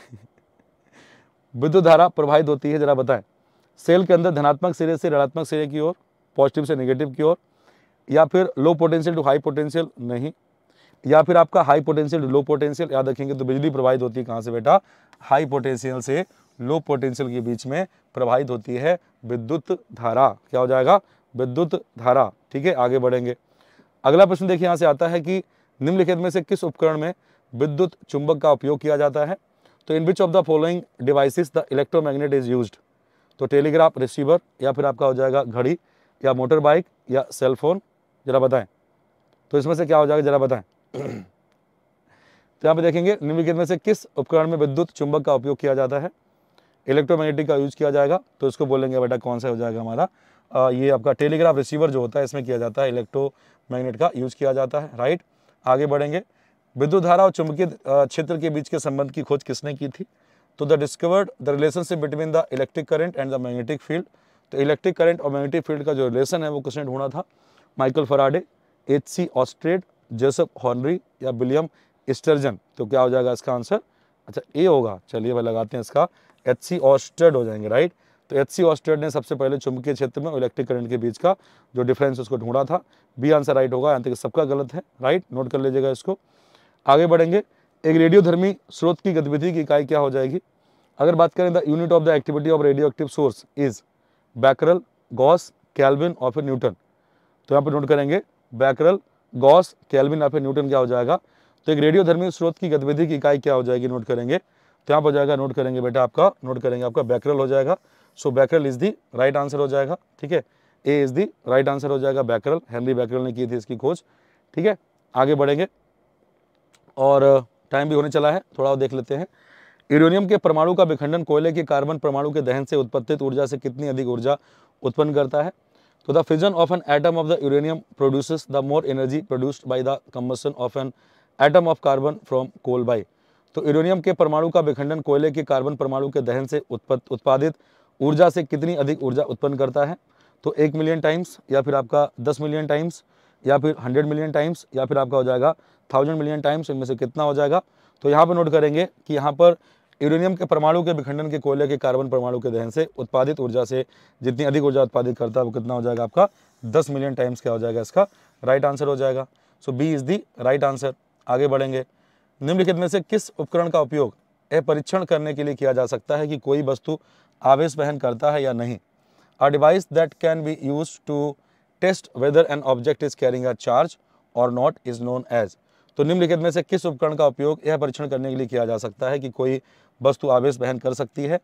<laughs> विद्युत धारा प्रभावित होती है जरा बताएं सेल के अंदर धनात्मक सिरे से ऋणात्मक सिरे की ओर पॉजिटिव से नेगेटिव की ओर या फिर low potential to high potential नहीं या फिर आपका high potential to low potential याद रखेंगे तो बिजली प्रभावित होती है कहाँ से बेटा हाई पोटेंशियल से लो पोटेंशियल के बीच में प्रभावित होती है विद्युत धारा क्या हो जाएगा विद्युत धारा ठीक है आगे बढ़ेंगे अगला प्रश्न देखिए यहाँ से आता है कि निम्नलिखित में से किस उपकरण में विद्युत चुंबक का उपयोग किया जाता है तो in which of the following devices the electromagnet is used तो टेलीग्राफ रिसीवर या फिर आपका हो जाएगा घड़ी या मोटर बाइक या सेल फोन ज़रा बताएं तो इसमें से क्या हो जाएगा ज़रा बताएं तो यहाँ पे देखेंगे निम्नलिखित में से किस उपकरण में विद्युत चुंबक का उपयोग किया जाता है इलेक्ट्रोमैग्नेटिक का यूज किया जाएगा तो इसको बोलेंगे बेटा कौन सा हो जाएगा हमारा आ, ये आपका टेलीग्राफ रिसीवर जो होता है इसमें किया जाता है इलेक्ट्रो का यूज किया जाता है राइट आगे बढ़ेंगे विद्युत धारा और चुंबकीय क्षेत्र के बीच के संबंध की खोज किसने की थी तो the discovered the relationship between the electric current and the magnetic field तो इलेक्ट्रिक करंट और मैग्नेटिक फील्ड का जो रिलेशन है वो किसने ढूंढा था माइकल फराडे एच सी ऑस्ट्रेड जोसफ हॉनरी या विलियम स्टर्जन तो क्या हो जाएगा इसका आंसर अच्छा ए होगा चलिए भाई लगाते हैं इसका एच सी ऑस्ट्रेड हो जाएंगे राइट तो एच सी ऑस्ट्रेड ने सबसे पहले चुंबकीय क्षेत्र में इलेक्ट्रिक करंट के बीच का जो डिफरेंस उसको ढूंढा था बी आंसर राइट होगा यानी तक सबका गलत है राइट नोट कर लीजिएगा इसको आगे बढ़ेंगे एक रेडियोधर्मी स्रोत की गतिविधि की इकाई क्या हो जाएगी अगर बात करें the unit of the activity of radioactive source is becquerel gauss kelvin और फिर न्यूटन तो यहाँ पर नोट करेंगे बैकरल गॉस कैलविन या फिर न्यूटन क्या हो जाएगा तो एक रेडियोधर्मी स्रोत की गतिविधि की इकाई क्या हो जाएगी नोट करेंगे तो यहाँ पर जाएगा नोट करेंगे बेटा आपका नोट करेंगे आपका बैकरल हो जाएगा so becquerel is the right answer हो जाएगा ठीक है A is the right answer हो जाएगा बैकरल हेनरी बैकरल ने की थी इसकी खोज ठीक है आगे बढ़ेंगे और टाइम भी होने चला है थोड़ा देख लेते हैं यूरेनियम के परमाणु का विखंडन कोयले के कार्बन परमाणु के दहन से उत्पत्तित ऊर्जा से कितनी अधिक ऊर्जा उत्पन्न करता है तो the fission of an atom of the uranium produces the more energy produced by the combustion of an atom of carbon from coal by तो यूरेनियम के परमाणु का विखंडन कोयले के कार्बन परमाणु के दहन से उत्पादित ऊर्जा से कितनी अधिक ऊर्जा उत्पन्न करता है तो एक मिलियन टाइम्स या फिर आपका दस मिलियन टाइम्स या फिर हंड्रेड मिलियन टाइम्स या फिर आपका हो जाएगा थाउजेंड मिलियन टाइम्स इनमें से कितना हो जाएगा तो यहाँ पर नोट करेंगे कि यहाँ पर यूरेनियम के परमाणु के विखंडन के कोयले के कार्बन परमाणु के दहन से उत्पादित ऊर्जा से जितनी अधिक ऊर्जा उत्पादित करता है वो कितना हो जाएगा आपका दस मिलियन टाइम्स क्या हो जाएगा इसका राइट आंसर हो जाएगा so B is the right answer आगे बढ़ेंगे निम्नलिखित में से किस उपकरण का उपयोग यह परीक्षण करने के लिए किया जा सकता है कि कोई वस्तु आवेश वहन करता है या नहीं a device that can be use to test whether an object is carrying a charge और नॉट इज नोन एज तो निम्नलिखित में से किस उपकरण का उपयोग यह परीक्षण करने के लिए किया जा सकता है कि कोई वस्तु आवेश बहन कर सकती है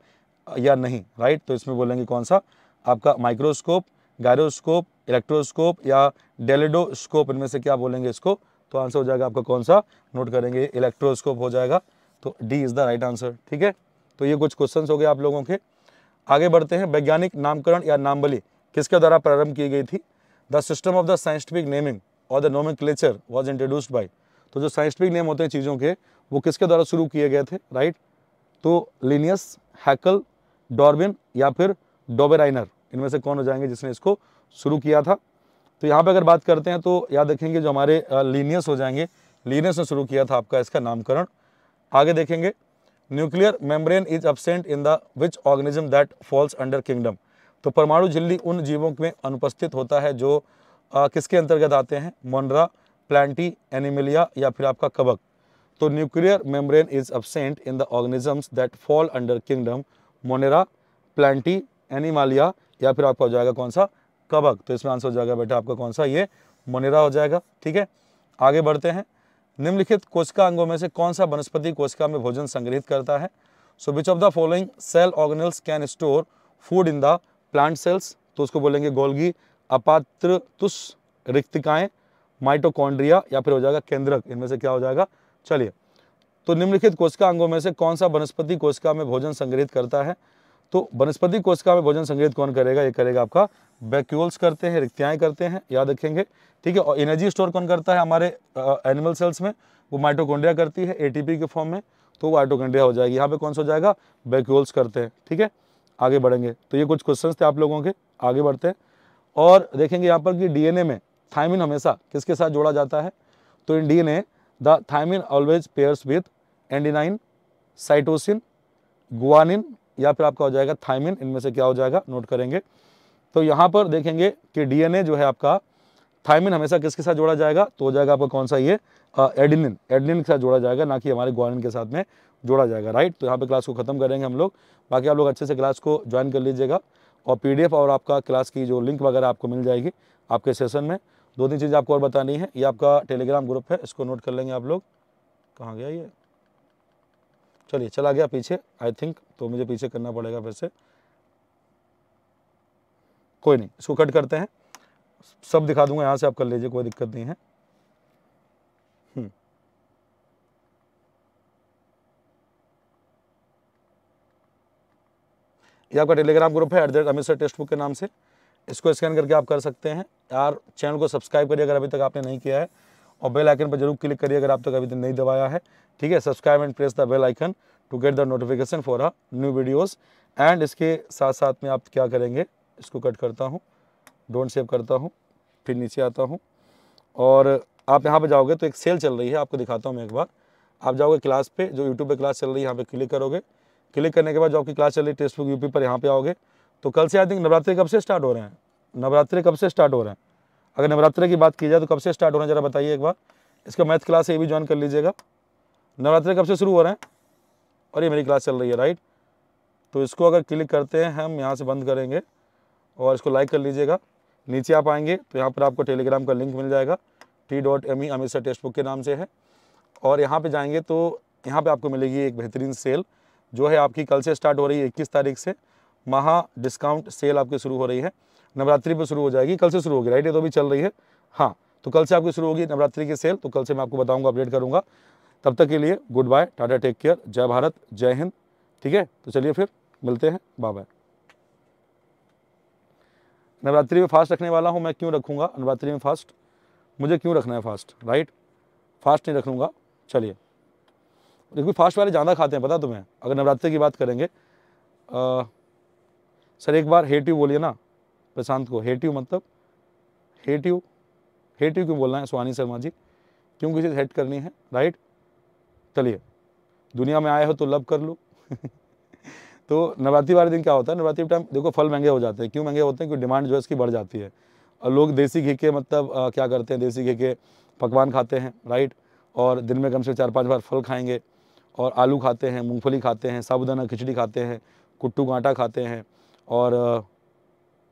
या नहीं राइट तो इसमें बोलेंगे कौन सा आपका माइक्रोस्कोप गायरोस्कोप इलेक्ट्रोस्कोप या डेलेडोस्कोप इनमें से क्या बोलेंगे इसको तो आंसर हो जाएगा आपका कौन सा नोट करेंगे इलेक्ट्रोस्कोप हो जाएगा तो D is the right answer ठीक है तो ये कुछ क्वेश्चंस हो गए आप लोगों के आगे बढ़ते हैं वैज्ञानिक नामकरण या नामबली किसके द्वारा प्रारंभ की गई थी the system of the scientific naming और the nomenclature was introduced by तो जो साइंटिफिक नेम होते हैं चीज़ों के वो किसके द्वारा शुरू किए गए थे राइट right? तो लिनियस हैकल डॉर्बिन या फिर डोबेराइनर इनमें से कौन हो जाएंगे जिसने इसको शुरू किया था तो यहाँ पे अगर बात करते हैं तो याद देखेंगे जो हमारे लीनियस हो जाएंगे लीनियस ने शुरू किया था आपका इसका नामकरण आगे देखेंगे nuclear membrane is absent in the which organism that falls under kingdom तो परमाणु झिल्ली उन जीवों में अनुपस्थित होता है जो आ, किसके अंतर्गत आते हैं मोनरा प्लांटी एनिमिलिया या फिर आपका कबक तो nuclear membrane is absent in the organisms that fall under kingdom Monera Plantae Animalia या फिर आपका हो जाएगा कौन सा कबक तो इसमें आंसर हो जाएगा बेटा आपका कौन सा ये मोनेरा हो जाएगा ठीक है आगे बढ़ते हैं निम्नलिखित कोशिका अंगों में से कौन सा वनस्पति कोशिका में भोजन संग्रहित करता है so which of the following cell organelles can store food in the plant cells तो उसको बोलेंगे गोल्गी अपात्र तुष माइटोकॉन्ड्रिया या फिर हो जाएगा केंद्रक इनमें से क्या हो जाएगा चलिए तो निम्नलिखित कोशिका अंगों में से कौन सा वनस्पति कोशिका में भोजन संग्रहित करता है तो वनस्पति कोशिका में भोजन संग्रहित कौन करेगा ये करेगा आपका वैक्यूल्स करते हैं रिक्तियाएँ करते हैं याद रखेंगे ठीक है और एनर्जी स्टोर कौन करता है हमारे एनिमल सेल्स में वो माइटोकोंड्रिया करती है एटीपी के फॉर्म में तो वो माइटोकोंड्रिया हो जाएगी यहाँ पे कौन सा हो जाएगा वैक्यूल्स करते हैं ठीक है आगे बढ़ेंगे तो ये कुछ क्वेश्चन थे आप लोगों के आगे बढ़ते हैं और देखेंगे यहाँ पर कि डीएनए में थायमिन हमेशा किसके साथ जोड़ा जाता है तो in DNA The thymine always pairs with adenine cytosine guanine या फिर आपका हो जाएगा थाइमिन इनमें से क्या हो जाएगा नोट करेंगे तो यहाँ पर देखेंगे कि डीएनए जो है आपका थाइमिन हमेशा किसके साथ जोड़ा जाएगा तो हो जाएगा आपका कौन सा ये एडिनिन एडिनिन के साथ जोड़ा जाएगा ना कि हमारे गुआनिन के साथ में जोड़ा जाएगा राइट तो यहाँ पे क्लास को ख़त्म करेंगे हम लोग बाकी आप लोग अच्छे से क्लास को ज्वाइन कर लीजिएगा और पीडीएफ और आपका क्लास की जो लिंक वगैरह आपको मिल जाएगी आपके सेशन में दो तीन चीज़ आपको और बतानी है ये आपका टेलीग्राम ग्रुप है इसको नोट कर लेंगे आप लोग कहाँ गया ये चलिए चला गया पीछे आई थिंक तो मुझे पीछे करना पड़ेगा फिर से कोई नहीं इसको कट करते हैं सब दिखा दूंगा यहाँ से आप कर लीजिए कोई दिक्कत नहीं है हम्म। ये आपका टेलीग्राम ग्रुप है at the rate Amit sir textbook के नाम से इसको स्कैन करके आप कर सकते हैं यार चैनल को सब्सक्राइब करिए अगर अभी तक आपने नहीं किया है और बेल आइकन पर जरूर क्लिक करिए अगर आप तक अभी तक नहीं दबाया है ठीक है subscribe and press the bell icon to get the notification for a new videos and इसके साथ साथ में आप क्या करेंगे इसको कट करता हूँ डोंट सेव करता हूँ फिर नीचे आता हूँ और आप यहाँ पर जाओगे तो एक सेल चल रही है आपको दिखाता हूँ मैं एक बार आप जाओगे क्लास पर जो यूट्यूब पर क्लास चल रही है यहाँ पर क्लिक करोगे क्लिक करने के बाद जो आपकी क्लास चल रही है टेक्स्ट बुक यूपी पर यहाँ पर आओगे तो कल से आई थिंक नवरात्रि कब से स्टार्ट हो रहे हैं नवरात्रि कब से स्टार्ट हो रहे हैं अगर नवरात्रि की बात की जाए तो कब से स्टार्ट हो रहे हैं जरा बताइए एक बार इसका मैथ क्लास ये भी ज्वाइन कर लीजिएगा नवरात्रि कब से शुरू हो रहे हैं और ये मेरी क्लास चल रही है राइट तो इसको अगर क्लिक करते हैं हम यहाँ से बंद करेंगे और इसको लाइक कर लीजिएगा नीचे आप आएंगे तो यहाँ पर आपको टेलीग्राम का लिंक मिल जाएगा T dot M E Amit sir textbook के नाम से है और यहाँ पे जाएंगे तो यहाँ पे आपको मिलेगी एक बेहतरीन सेल जो है आपकी कल से स्टार्ट हो रही है इक्कीस तारीख से महा डिस्काउंट सेल आपकी शुरू हो रही है नवरात्रि पर शुरू हो जाएगी कल से शुरू होगी राइट ये तो अभी चल रही है हाँ तो कल से आपकी शुरू होगी नवरात्रि की सेल तो कल से मैं आपको बताऊंगा अपडेट करूंगा तब तक के लिए goodbye tata take care जय भारत जय हिंद ठीक है तो चलिए फिर मिलते हैं बाय बाय नवरात्रि में फास्ट रखने वाला हूँ मैं क्यों रखूँगा नवरात्रि में फास्ट मुझे क्यों रखना है फास्ट राइट फास्ट नहीं लूँगा चलिए क्योंकि फास्ट वाले ज़्यादा खाते हैं पता तुम्हें अगर नवरात्रि की बात करेंगे आ, सर एक बार हेट यू बोलिए ना प्रशांत को हेट यू मतलब हेट यू हेट यू क्यों बोलना है सुहानी शर्मा जी क्यों किसी से हेट करनी है राइट चलिए दुनिया में आए हो तो लव कर लो <laughs> तो नवरात्रि वाले दिन क्या होता है नवरात्रि टाइम देखो फल महंगे हो जाते हैं क्यों महंगे होते हैं क्योंकि डिमांड जो है इसकी बढ़ जाती है और लोग देसी घी के मतलब आ, क्या करते हैं देसी घी के पकवान खाते हैं राइट और दिन में कम से कम चार पाँच बार फल खाएंगे और आलू खाते हैं मूँगफली खाते हैं साबुदाना खिचड़ी खाते हैं कुट्टू का आटा खाते हैं और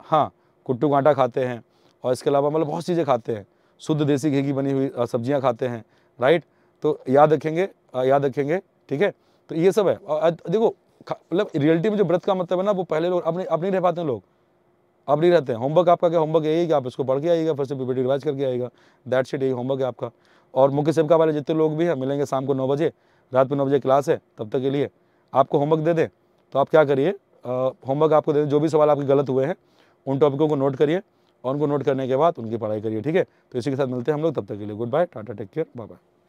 हाँ कुट्टू कांटा खाते हैं और इसके अलावा मतलब बहुत चीज़ें खाते हैं शुद्ध देसी घी की बनी हुई सब्जियाँ खाते हैं राइट तो याद रखेंगे याद रखेंगे ठीक है तो ये सब है और देखो मतलब रियलिटी में जो व्रत का मतलब है ना वो पहले लोग अपने अपने रह पाते हैं लोग अब नहीं रहते हैं होमवर्क आपका क्या होमवर्क यही कि आप इसको पढ़ के आइएगा फिर से पीपीटी रिवाइज करके आएगा दैट शिट यही होमवर्क है आपका और मुख्य सेवका वाले जितने लोग भी हैं मिलेंगे शाम को नौ बजे रात में नौ बजे क्लास है तब तक के लिए आपको होमवर्क दे दें तो आप क्या करिए होमवर्क आपको दे जो भी सवाल आपके गलत हुए हैं उन टॉपिकों को नोट करिए और उनको नोट करने के बाद उनकी पढ़ाई करिए ठीक है तो इसी के साथ मिलते हैं हम लोग तब तक के लिए goodbye tata take care bye bye